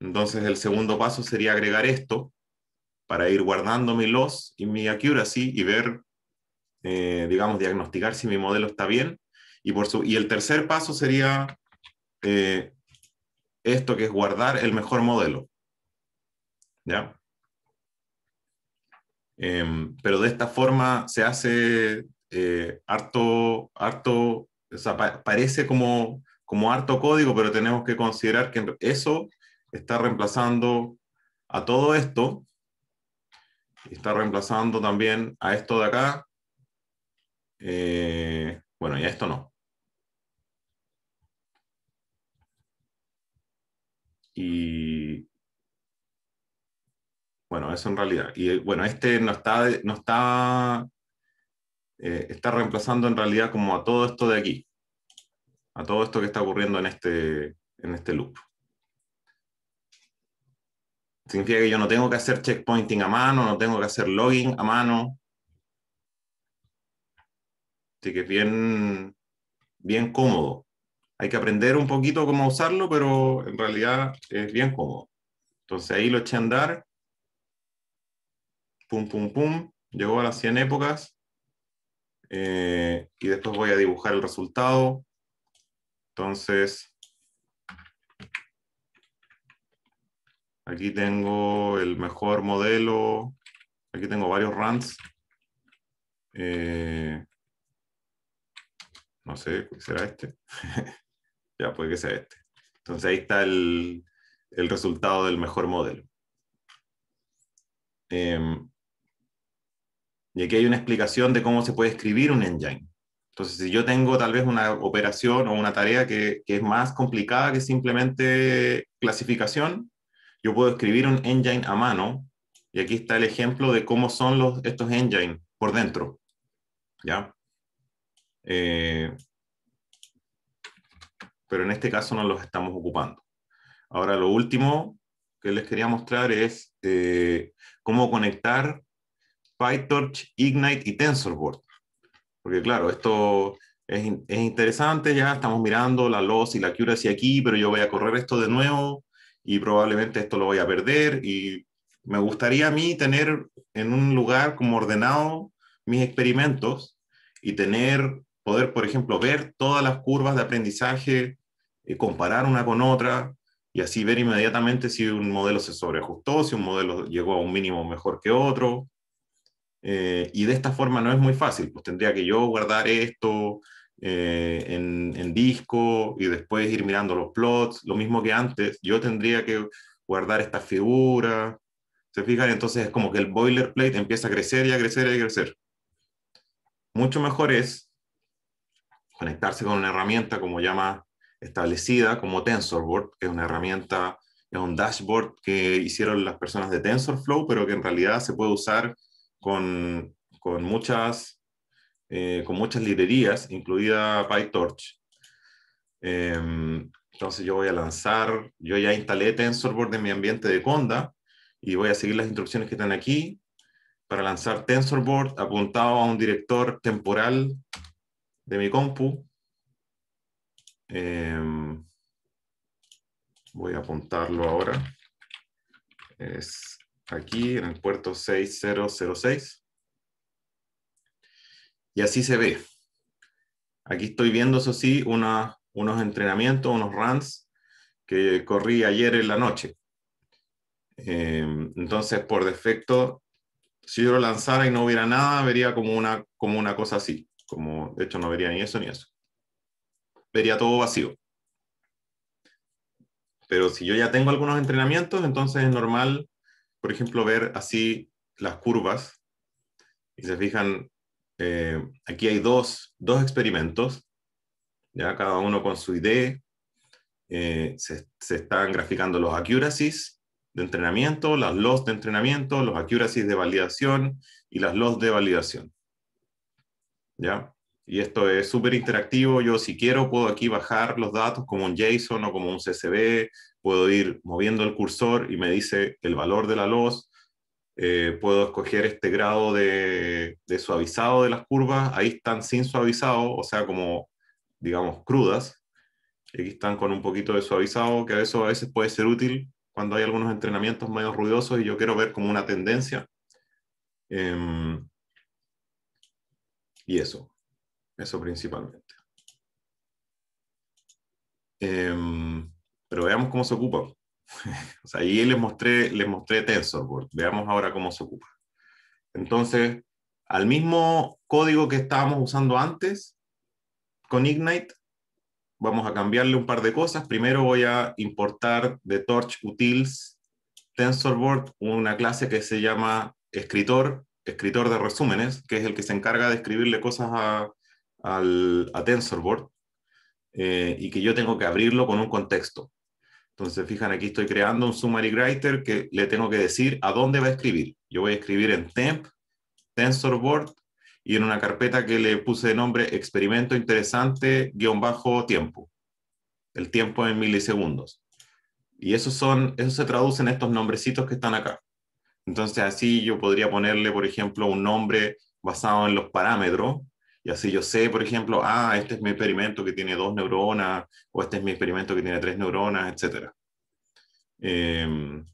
S1: Entonces el segundo paso sería agregar esto para ir guardando mi loss y mi accuracy y ver, eh, digamos, diagnosticar si mi modelo está bien. Y, por su, y el tercer paso sería eh, esto que es guardar el mejor modelo. ¿Ya? Em, pero de esta forma se hace eh, harto, harto, parece como, como harto código, pero tenemos que considerar que eso está reemplazando a todo esto, está reemplazando también a esto de acá, eh, bueno, y a esto no. Y bueno, eso en realidad. Y eh, bueno, este no está, no está, eh, está reemplazando en realidad como a todo esto de aquí, a todo esto que está ocurriendo en este, en este loop. Significa que yo no tengo que hacer checkpointing a mano, no tengo que hacer logging a mano. Así que es bien, bien cómodo hay que aprender un poquito cómo usarlo, pero en realidad es bien cómodo. Entonces ahí lo eché a andar, pum, pum, pum, llegó a las 100 épocas, eh, y después voy a dibujar el resultado. Entonces, aquí tengo el mejor modelo, aquí tengo varios runs. Eh, no sé, ¿será este? ya puede que sea este. Entonces ahí está el, resultado del mejor modelo. Em, y aquí hay una explicación de cómo se puede escribir un engine. Entonces, si yo tengo tal vez una operación o una tarea que, es más complicada que simplemente clasificación, yo puedo escribir un engine a mano. Y aquí está el ejemplo de cómo son los, estos engines por dentro. ¿Ya? Eh, pero en este caso no los estamos ocupando. Ahora, lo último que les quería mostrar es eh, cómo conectar PyTorch, Ignite y TensorBoard. Porque claro, esto es, interesante, ya estamos mirando la loss y la accuracy aquí, pero yo voy a correr esto de nuevo y probablemente esto lo voy a perder y me gustaría a mí tener en un lugar como ordenado mis experimentos y tener poder, por ejemplo, ver todas las curvas de aprendizaje, eh, comparar una con otra y así ver inmediatamente si un modelo se sobreajustó, si un modelo llegó a un mínimo mejor que otro. Eh, y de esta forma no es muy fácil, pues tendría que yo guardar esto eh, en, en disco y después ir mirando los plots, lo mismo que antes, yo tendría que guardar esta figura. ¿Se fijan? Entonces es como que el boilerplate empieza a crecer y a crecer y a crecer. Mucho mejor es conectarse con una herramienta como llama establecida, como TensorBoard, que es una herramienta, es un dashboard que hicieron las personas de TensorFlow, pero que en realidad se puede usar con, muchas, eh, con muchas librerías, incluida PyTorch. Em, entonces yo voy a lanzar, yo ya instalé TensorBoard en mi ambiente de Conda y voy a seguir las instrucciones que están aquí para lanzar TensorBoard apuntado a un director temporal de mi compu. Em, voy a apuntarlo ahora. Es aquí en el puerto 6006. Y así se ve. Aquí estoy viendo, eso sí, unos entrenamientos, unos runs que corrí ayer en la noche. Em, entonces, por defecto, si yo lo lanzara y no hubiera nada, vería como una, como una cosa así. Como, de hecho, no vería ni eso ni eso. Vería todo vacío. Pero si yo ya tengo algunos entrenamientos, entonces es normal, por ejemplo, ver así las curvas. Y se fijan, eh, aquí hay dos, experimentos, ya cada uno con su ID, eh, se, se, están graficando los accuracies de entrenamiento, las loss de entrenamiento, los accuracies de validación y las loss de validación. ¿ya? Y esto es súper interactivo. Yo si quiero puedo aquí bajar los datos como un JSON o como un CSV, puedo ir moviendo el cursor y me dice el valor de la luz, eh, puedo escoger este grado de, suavizado de las curvas, ahí están sin suavizado, o sea, como, digamos, crudas, aquí están con un poquito de suavizado, que eso a veces puede ser útil cuando hay algunos entrenamientos menos ruidosos y yo quiero ver como una tendencia. Em, y eso, eso principalmente. Em, pero veamos cómo se ocupa. o ahí les mostré, les mostré TensorBoard. Veamos ahora cómo se ocupa. Entonces, al mismo código que estábamos usando antes, con Ignite, vamos a cambiarle un par de cosas. Primero voy a importar de Torch Utils TensorBoard una clase que se llama escritor escritor de resúmenes, que es el que se encarga de escribirle cosas a, al, TensorBoard, eh, y que yo tengo que abrirlo con un contexto. Entonces, fijan, aquí estoy creando un summary writer que le tengo que decir a dónde va a escribir. Yo voy a escribir en temp, TensorBoard, y en una carpeta que le puse de nombre experimento interesante, guión bajo tiempo. El tiempo en milisegundos. Y esos son, eso se traduce en estos nombrecitos que están acá. Entonces así yo podría ponerle, por ejemplo, un nombre basado en los parámetros y así yo sé, por ejemplo, ah, este es mi experimento que tiene dos neuronas o este es mi experimento que tiene tres neuronas, etc. Em,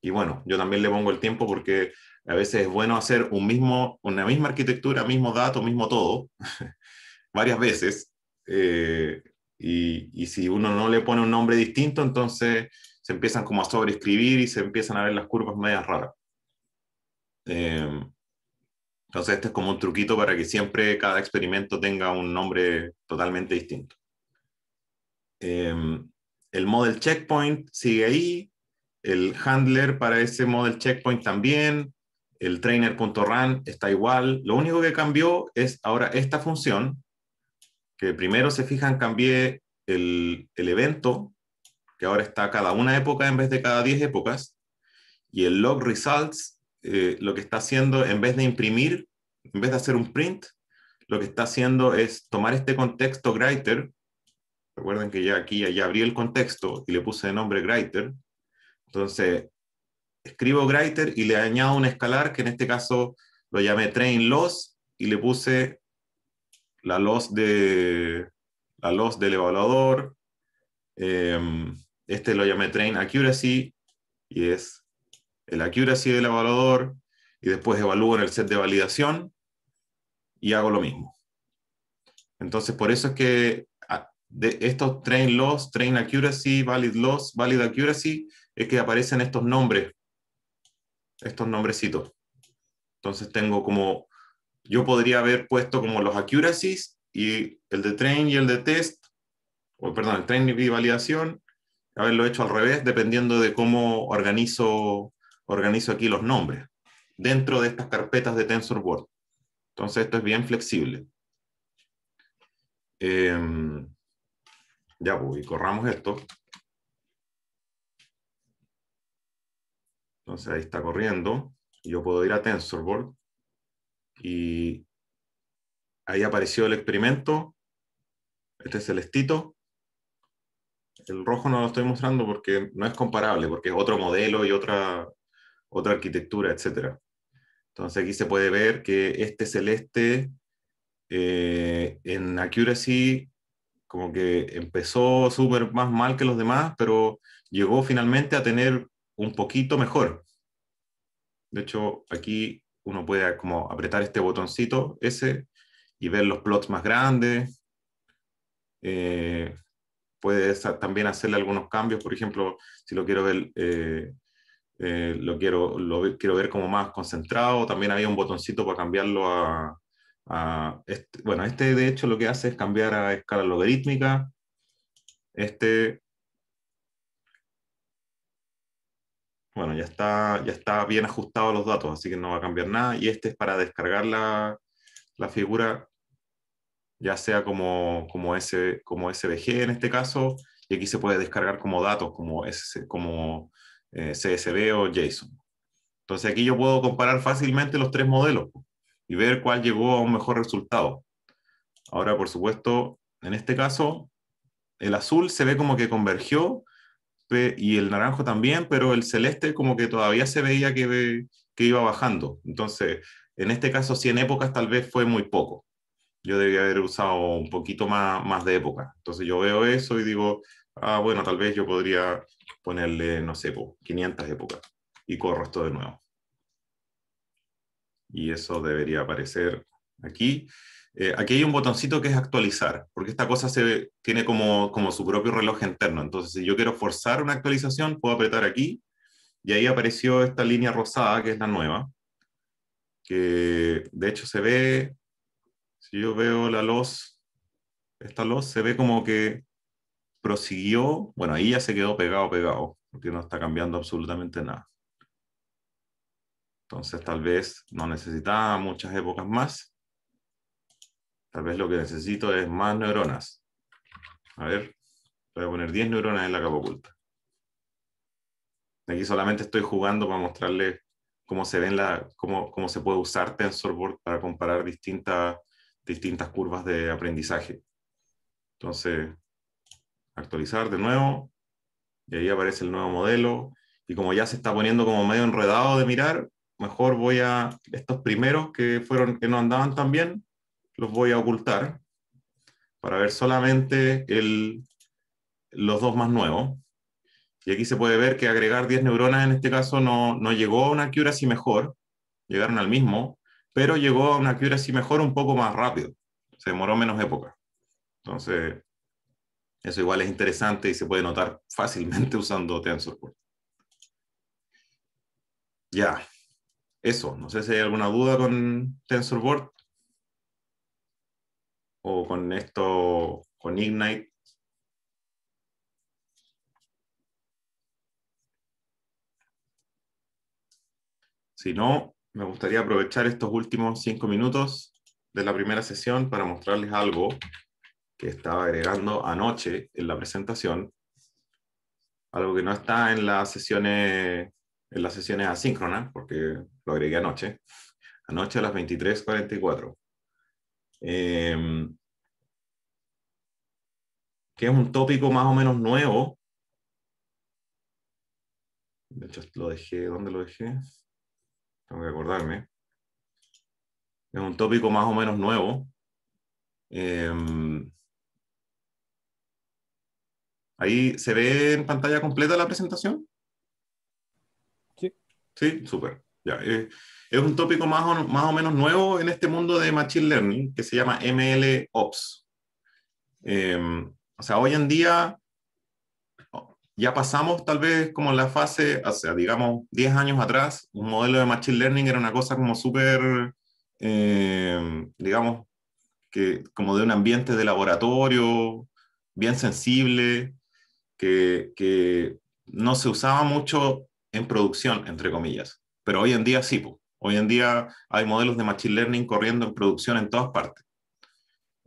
S1: y bueno, yo también le pongo el tiempo porque a veces es bueno hacer un mismo, una misma arquitectura, mismo dato, mismo todo, varias veces. Eh, y, y, si uno no le pone un nombre distinto, entonces se empiezan como a sobreescribir y se empiezan a ver las curvas medias raras. Em, entonces, este es como un truquito para que siempre cada experimento tenga un nombre totalmente distinto. Em, el model checkpoint sigue ahí, el handler para ese model checkpoint también, el trainer.run está igual. Lo único que cambió es ahora esta función, que primero se fijan, cambié el, el evento, que ahora está cada una época en vez de cada 10 épocas, y el log results eh, lo que está haciendo, en vez de imprimir, en vez de hacer un print, lo que está haciendo es tomar este contexto greater recuerden que ya aquí ya, abrí el contexto y le puse de nombre Greiter, entonces escribo greater y le añado un escalar que en este caso lo llamé train loss y le puse la loss de la loss del evaluador em, este lo llamé train accuracy y es el accuracy del evaluador y después evalúo en el set de validación y hago lo mismo. Entonces, por eso es que de estos train loss, train accuracy, valid loss, valid accuracy, es que aparecen estos nombres, estos nombrecitos. Entonces tengo como, yo podría haber puesto como los accuracies y el de train y el de test, o perdón, el train y validación, haberlo hecho al revés, dependiendo de cómo organizo organizo aquí los nombres dentro de estas carpetas de TensorBoard. Entonces esto es bien flexible. Em, ya voy, pues, corramos esto. Entonces ahí está corriendo. Yo puedo ir a TensorBoard y ahí apareció el experimento. Este es el estito. El rojo no lo estoy mostrando porque no es comparable, porque es otro modelo y otra, otra arquitectura, etcétera. Entonces aquí se puede ver que este celeste eh, en accuracy como que empezó súper más mal que los demás, pero llegó finalmente a tener un poquito mejor. De hecho, aquí uno puede como apretar este botoncito ese y ver los plots más grandes. Eh, puedes también hacerle algunos cambios, por ejemplo, si lo quiero ver eh, eh, lo, quiero, quiero ver como más concentrado. También había un botoncito para cambiarlo a... Este, bueno, este de hecho lo que hace es cambiar a escala logarítmica. Este... Bueno, ya está, ya está bien ajustado a los datos, así que no va a cambiar nada. Y este es para descargar la, figura, ya sea como, como, como SVG en este caso, y aquí se puede descargar como datos, como, como eh, CSV o JSON. Entonces aquí yo puedo comparar fácilmente los tres modelos y ver cuál llegó a un mejor resultado. Ahora, por supuesto, en este caso, el azul se ve como que convergió y el naranjo también, pero el celeste como que todavía se veía que, que iba bajando. Entonces, en este caso, 100 épocas tal vez fue muy poco. Yo debía haber usado un poquito más, más de época. Entonces yo veo eso y digo, ah, bueno, tal vez yo podría ponerle, no sé, 500 épocas y corro esto de nuevo. Y eso debería aparecer aquí. Eh, aquí hay un botoncito que es actualizar, porque esta cosa se tiene como, como su propio reloj interno. Entonces, si yo quiero forzar una actualización, puedo apretar aquí y ahí apareció esta línea rosada, que es la nueva, que de hecho se ve, si yo veo la luz, esta luz se ve como que prosiguió, bueno, ahí ya se quedó pegado, pegado, porque no está cambiando absolutamente nada. Entonces tal vez no necesitaba muchas épocas más. Tal vez lo que necesito es más neuronas. A ver, voy a poner 10 neuronas en la capa oculta. Aquí solamente estoy jugando para mostrarles cómo se ven la, cómo, se puede usar TensorBoard para comparar distintas, distintas curvas de aprendizaje. Entonces, Actualizar de nuevo. Y ahí aparece el nuevo modelo. Y como ya se está poniendo como medio enredado de mirar, mejor voy a estos primeros que fueron que no andaban tan bien, los voy a ocultar para ver solamente los dos más nuevos. Y aquí se puede ver que agregar 10 neuronas en este caso no, llegó a una si mejor, llegaron al mismo, pero llegó a una así mejor un poco más rápido, se demoró menos época. Entonces, eso igual es interesante y se puede notar fácilmente usando TensorBoard. Ya, eso. No sé si hay alguna duda con TensorBoard o con esto, con Ignite. Si no, me gustaría aprovechar estos últimos cinco minutos de la primera sesión para mostrarles algo que estaba agregando anoche en la presentación, algo que no está en las sesiones, en las sesiones asíncronas, porque lo agregué anoche, anoche a las 23.44. Eh, em, que es un tópico más o menos nuevo. De hecho, lo dejé, ¿dónde lo dejé? Tengo que acordarme. Es un tópico más o menos nuevo. Eh, Ahí se ve en pantalla completa la presentación. Sí. Sí, súper. Eh, es un tópico más o, más o menos nuevo en este mundo de Machine Learning que se llama ML Ops. Em, o sea, hoy en día ya pasamos tal vez como la fase, o sea, digamos, 10 años atrás, un modelo de Machine Learning era una cosa como súper, em, digamos, que como de un ambiente de laboratorio, bien sensible, que, no se usaba mucho en producción, entre comillas, pero hoy en día sí. Hoy en día hay modelos de Machine Learning corriendo en producción en todas partes.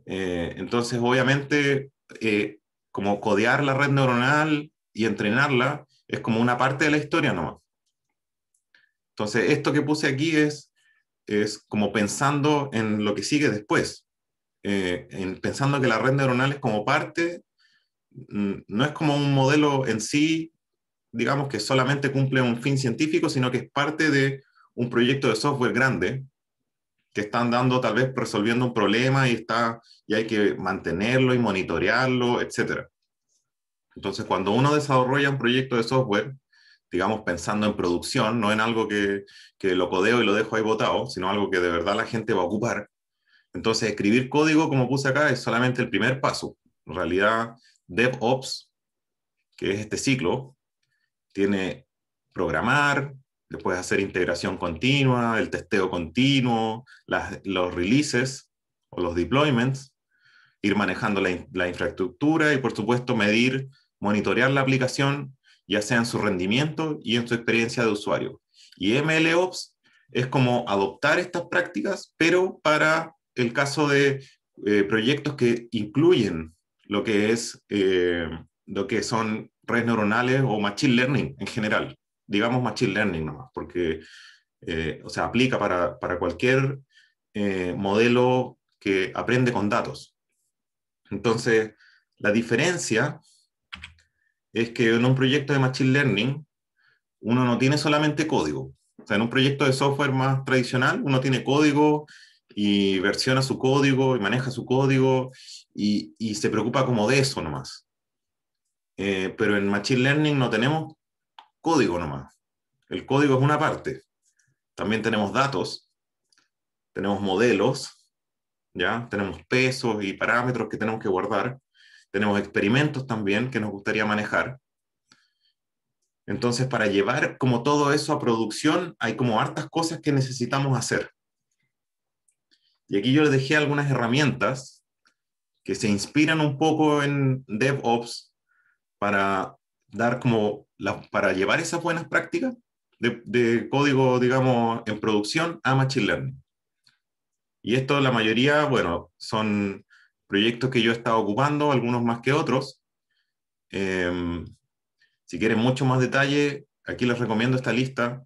S1: Eh, entonces, obviamente, eh, como codear la red neuronal y entrenarla es como una parte de la historia nomás. Entonces, esto que puse aquí es, es como pensando en lo que sigue después, eh, en pensando que la red neuronal es como parte Mm, no es como un modelo en sí, digamos, que solamente cumple un fin científico, sino que es parte de un proyecto de software grande que están dando, tal vez resolviendo un problema y, está, y hay que mantenerlo y monitorearlo, etc. Entonces, cuando uno desarrolla un proyecto de software, digamos, pensando en producción, no en algo que, que lo codeo y lo dejo ahí botado, sino algo que de verdad la gente va a ocupar, entonces escribir código, como puse acá, es solamente el primer paso. En realidad, DevOps, que es este ciclo, tiene programar, después hacer integración continua, el testeo continuo, los releases o los deployments, ir manejando la, infraestructura y por supuesto medir, monitorear la aplicación, ya sea en su rendimiento y en su experiencia de usuario. Y MLOps es como adoptar estas prácticas, pero para el caso de eh, proyectos que incluyen lo que, es, eh, lo que son redes neuronales o machine learning en general. Digamos machine learning nomás, porque se eh, o sea, aplica para, cualquier eh, modelo que aprende con datos. Entonces, la diferencia es que en un proyecto de Machine Learning uno no tiene solamente código. O sea, en un proyecto de software más tradicional uno tiene código y versiona su código y maneja su código y, se preocupa como de eso nomás. Eh, pero en Machine Learning no tenemos código nomás. El código es una parte. También tenemos datos, tenemos modelos, ¿ya? tenemos pesos y parámetros que tenemos que guardar, tenemos experimentos también que nos gustaría manejar. Entonces, para llevar como todo eso a producción, hay como hartas cosas que necesitamos hacer. Y aquí yo les dejé algunas herramientas que se inspiran un poco en DevOps para dar como para llevar esas buenas prácticas de, código, digamos, en producción a Machine Learning. Y esto la mayoría, bueno, son proyectos que yo he estado ocupando, algunos más que otros. Em, si quieren mucho más detalle, aquí les recomiendo esta lista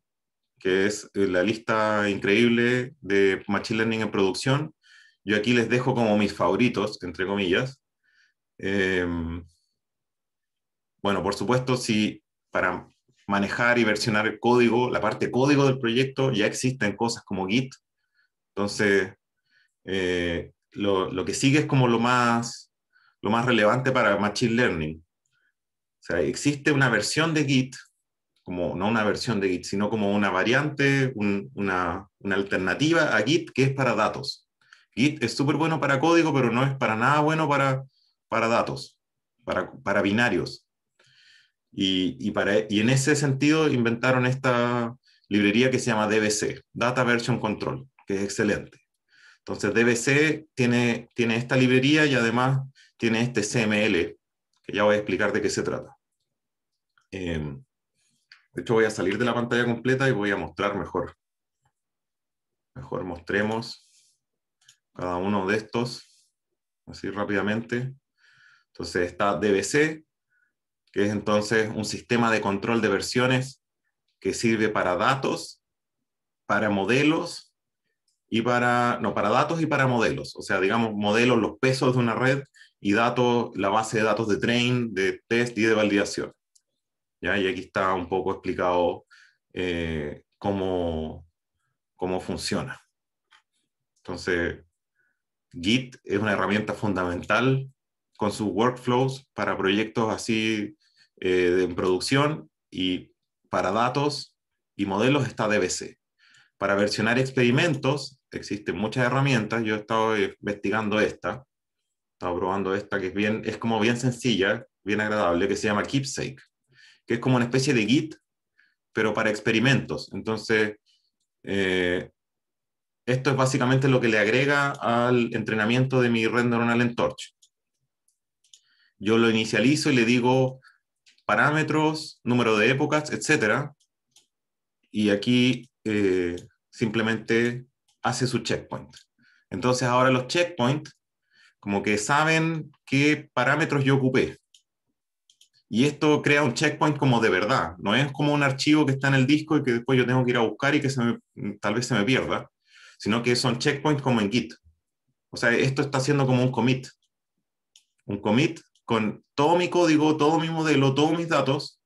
S1: que es eh, la lista increíble de Machine Learning en producción. Yo aquí les dejo como mis favoritos, entre comillas. Em, bueno, por supuesto, si para manejar y versionar el código, la parte código del proyecto, ya existen cosas como Git. Entonces, eh, lo, que sigue es como lo más, lo más relevante para Machine Learning. O sea, existe una versión de Git como no una versión de Git, sino como una variante, una, alternativa a Git que es para datos. Git es súper bueno para código, pero no es para nada bueno para, para datos, para, binarios. Y, para, en ese sentido inventaron esta librería que se llama DBC, Data Version Control, que es excelente. Entonces DBC tiene, tiene esta librería y además tiene este CML, que ya voy a explicar de qué se trata. Em, de hecho, voy a salir de la pantalla completa y voy a mostrar mejor. Mejor mostremos cada uno de estos, así rápidamente. Entonces está DBC, que es entonces un sistema de control de versiones que sirve para datos, para modelos y para, no, para datos y para modelos. O sea, digamos, modelos, los pesos de una red y datos, la base de datos de train, de test y de validación. Y aquí está un poco explicado eh, cómo, funciona. Entonces, Git es una herramienta fundamental con sus workflows para proyectos así eh, en producción y para datos y modelos está DBC. Para versionar experimentos existen muchas herramientas. Yo he estado investigando esta, he estado probando esta que es, bien, es como bien sencilla, bien agradable, que se llama Keepsake que es como una especie de Git, pero para experimentos. Entonces, eh, esto es básicamente lo que le agrega al entrenamiento de mi Render en Torch. Yo lo inicializo y le digo parámetros, número de épocas, etc. Y aquí eh, simplemente hace su checkpoint. Entonces ahora los checkpoints como que saben qué parámetros yo ocupé. Y esto crea un checkpoint como de verdad, no es como un archivo que está en el disco y que después yo tengo que ir a buscar y que se mm, tal vez se me pierda, sino que son checkpoints como en Git. O sea, esto está haciendo como un commit. Un commit con todo mi código, todo mi modelo, todos mis datos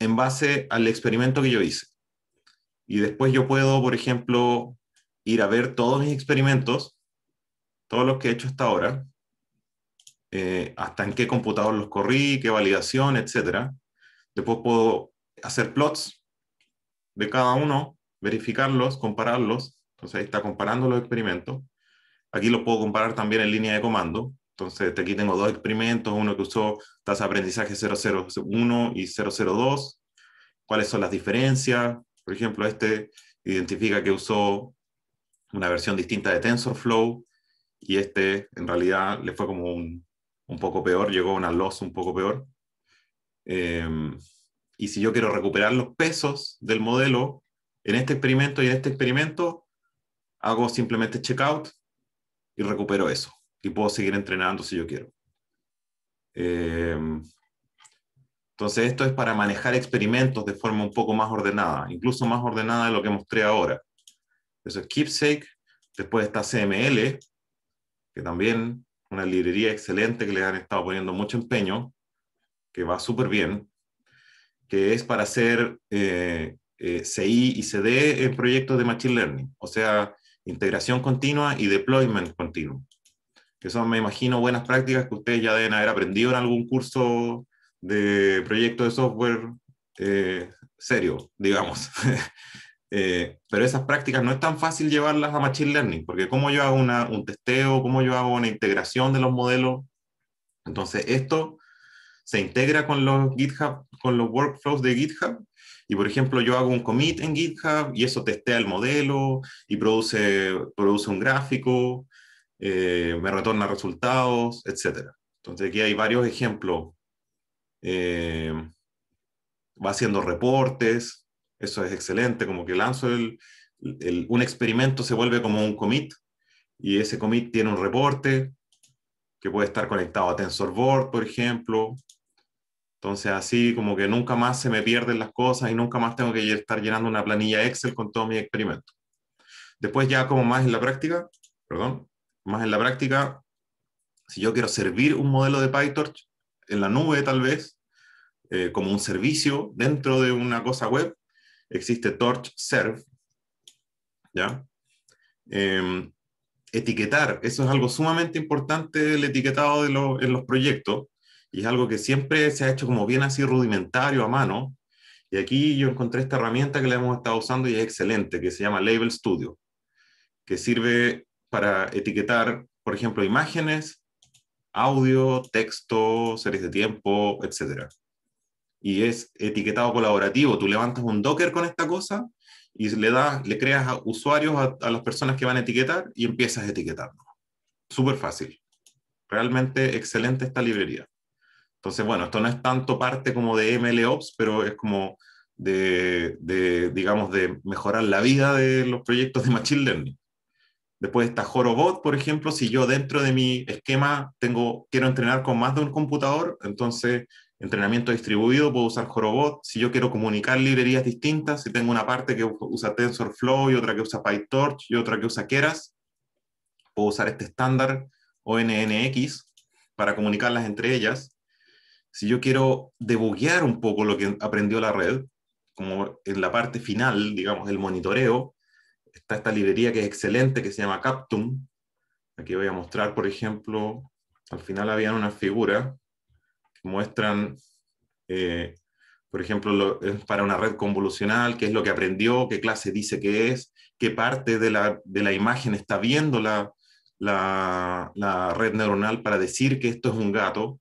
S1: en base al experimento que yo hice. Y después yo puedo, por ejemplo, ir a ver todos mis experimentos, todos los que he hecho hasta ahora, eh, hasta en qué computador los corrí, qué validación, etc. Después puedo hacer plots de cada uno, verificarlos, compararlos. Entonces ahí está comparando los experimentos. Aquí los puedo comparar también en línea de comando. Entonces aquí tengo dos experimentos, uno que usó tasa de aprendizaje 001 y 002. ¿Cuáles son las diferencias? Por ejemplo, este identifica que usó una versión distinta de TensorFlow y este en realidad le fue como un, un poco peor, llegó una loss un poco peor. Eh, y si yo quiero recuperar los pesos del modelo en este experimento y en este experimento, hago simplemente checkout y recupero eso. Y puedo seguir entrenando si yo quiero. Eh, entonces, esto es para manejar experimentos de forma un poco más ordenada, incluso más ordenada de lo que mostré ahora. Eso es Keepsake. Después está CML, que también una librería excelente que le han estado poniendo mucho empeño, que va súper bien, que es para hacer eh, eh, CI y CD en proyectos de Machine Learning, o sea, integración continua y deployment continuo. Eso me imagino, buenas prácticas que ustedes ya deben haber aprendido en algún curso de proyecto de software eh, serio, digamos. Eh, pero esas prácticas no es tan fácil llevarlas a Machine Learning, porque cómo yo hago un testeo, cómo yo hago una integración de los modelos. Entonces, esto se integra con los GitHub, con los workflows de GitHub. Y, por ejemplo, yo hago un commit en GitHub y eso testea el modelo y produce, produce un gráfico, eh, me retorna resultados, etc. Entonces, aquí hay varios ejemplos. Eh, va haciendo reportes, eso es excelente, como que lanzo el, un experimento, se vuelve como un commit y ese commit tiene un reporte que puede estar conectado a TensorBoard, por ejemplo. Entonces así como que nunca más se me pierden las cosas y nunca más tengo que estar llenando una planilla Excel con todo mi experimento. Después ya como más en la práctica, perdón, más en la práctica, si yo quiero servir un modelo de PyTorch en la nube tal vez, eh, como un servicio dentro de una cosa web, existe Torch Serve, ¿ya? Em, etiquetar, eso es algo sumamente importante, el etiquetado de en los proyectos, y es algo que siempre se ha hecho como bien así rudimentario a mano, y aquí yo encontré esta herramienta que la hemos estado usando y es excelente, que se llama Label Studio, que sirve para etiquetar, por ejemplo, imágenes, audio, texto, series de tiempo, etc y es etiquetado colaborativo. Tú levantas un Docker con esta cosa y le, das, le creas usuarios a, las personas que van a etiquetar y empiezas a etiquetarlo. Súper fácil. Realmente excelente esta librería. Entonces, bueno, esto no es tanto parte como de MLOps, pero es como de, digamos, de mejorar la vida de los proyectos de Machine Learning. Después está Jorobot, por ejemplo, si yo dentro de mi esquema tengo, quiero entrenar con más de un computador, entonces entrenamiento distribuido, puedo usar Jorobot. Si yo quiero comunicar librerías distintas, si tengo una parte que usa TensorFlow y otra que usa PyTorch y otra que usa Keras, puedo usar este estándar ONNX para comunicarlas entre ellas. Si yo quiero debuguear un poco lo que aprendió la red, como en la parte final, digamos, el monitoreo, está esta librería que es excelente, que se llama Captum. Aquí voy a mostrar, por ejemplo, al final había una figura muestran, eh, por ejemplo, para una red convolucional, qué es lo que aprendió, qué clase dice que es, qué parte de la, imagen está viendo la, la, red neuronal para decir que esto es un gato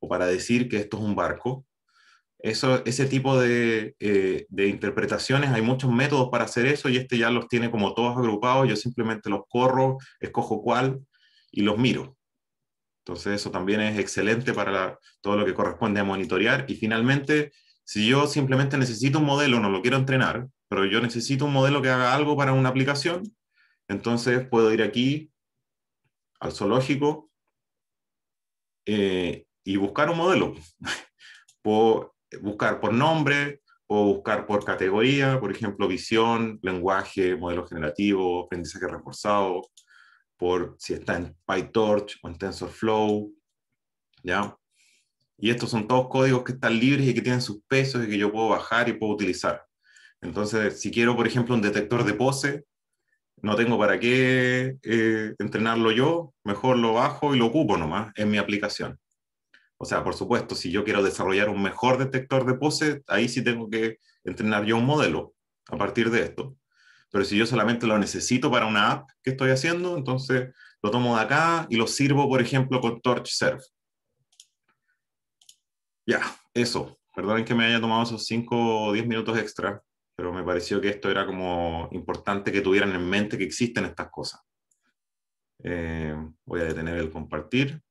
S1: o para decir que esto es un barco. Eso, ese tipo de, eh, de interpretaciones, hay muchos métodos para hacer eso y este ya los tiene como todos agrupados, yo simplemente los corro, escojo cuál y los miro. Entonces eso también es excelente para todo lo que corresponde a monitorear. Y finalmente, si yo simplemente necesito un modelo, no lo quiero entrenar, pero yo necesito un modelo que haga algo para una aplicación, entonces puedo ir aquí al zoológico eh, y buscar un modelo. puedo buscar por nombre, puedo buscar por categoría, por ejemplo, visión, lenguaje, modelo generativo, aprendizaje reforzado, por si está en PyTorch o en TensorFlow, ¿ya? Y estos son todos códigos que están libres y que tienen sus pesos y que yo puedo bajar y puedo utilizar. Entonces, si quiero, por ejemplo, un detector de pose, no tengo para qué eh, entrenarlo yo, mejor lo bajo y lo ocupo nomás en mi aplicación. O sea, por supuesto, si yo quiero desarrollar un mejor detector de pose, ahí sí tengo que entrenar yo un modelo a partir de esto. Pero si yo solamente lo necesito para una app que estoy haciendo, entonces lo tomo de acá y lo sirvo, por ejemplo, con TorchServe. Ya, eso. Perdonen que me haya tomado esos 5 o 10 minutos extra, pero me pareció que esto era como importante que tuvieran en mente que existen estas cosas. Eh, voy a detener el compartir.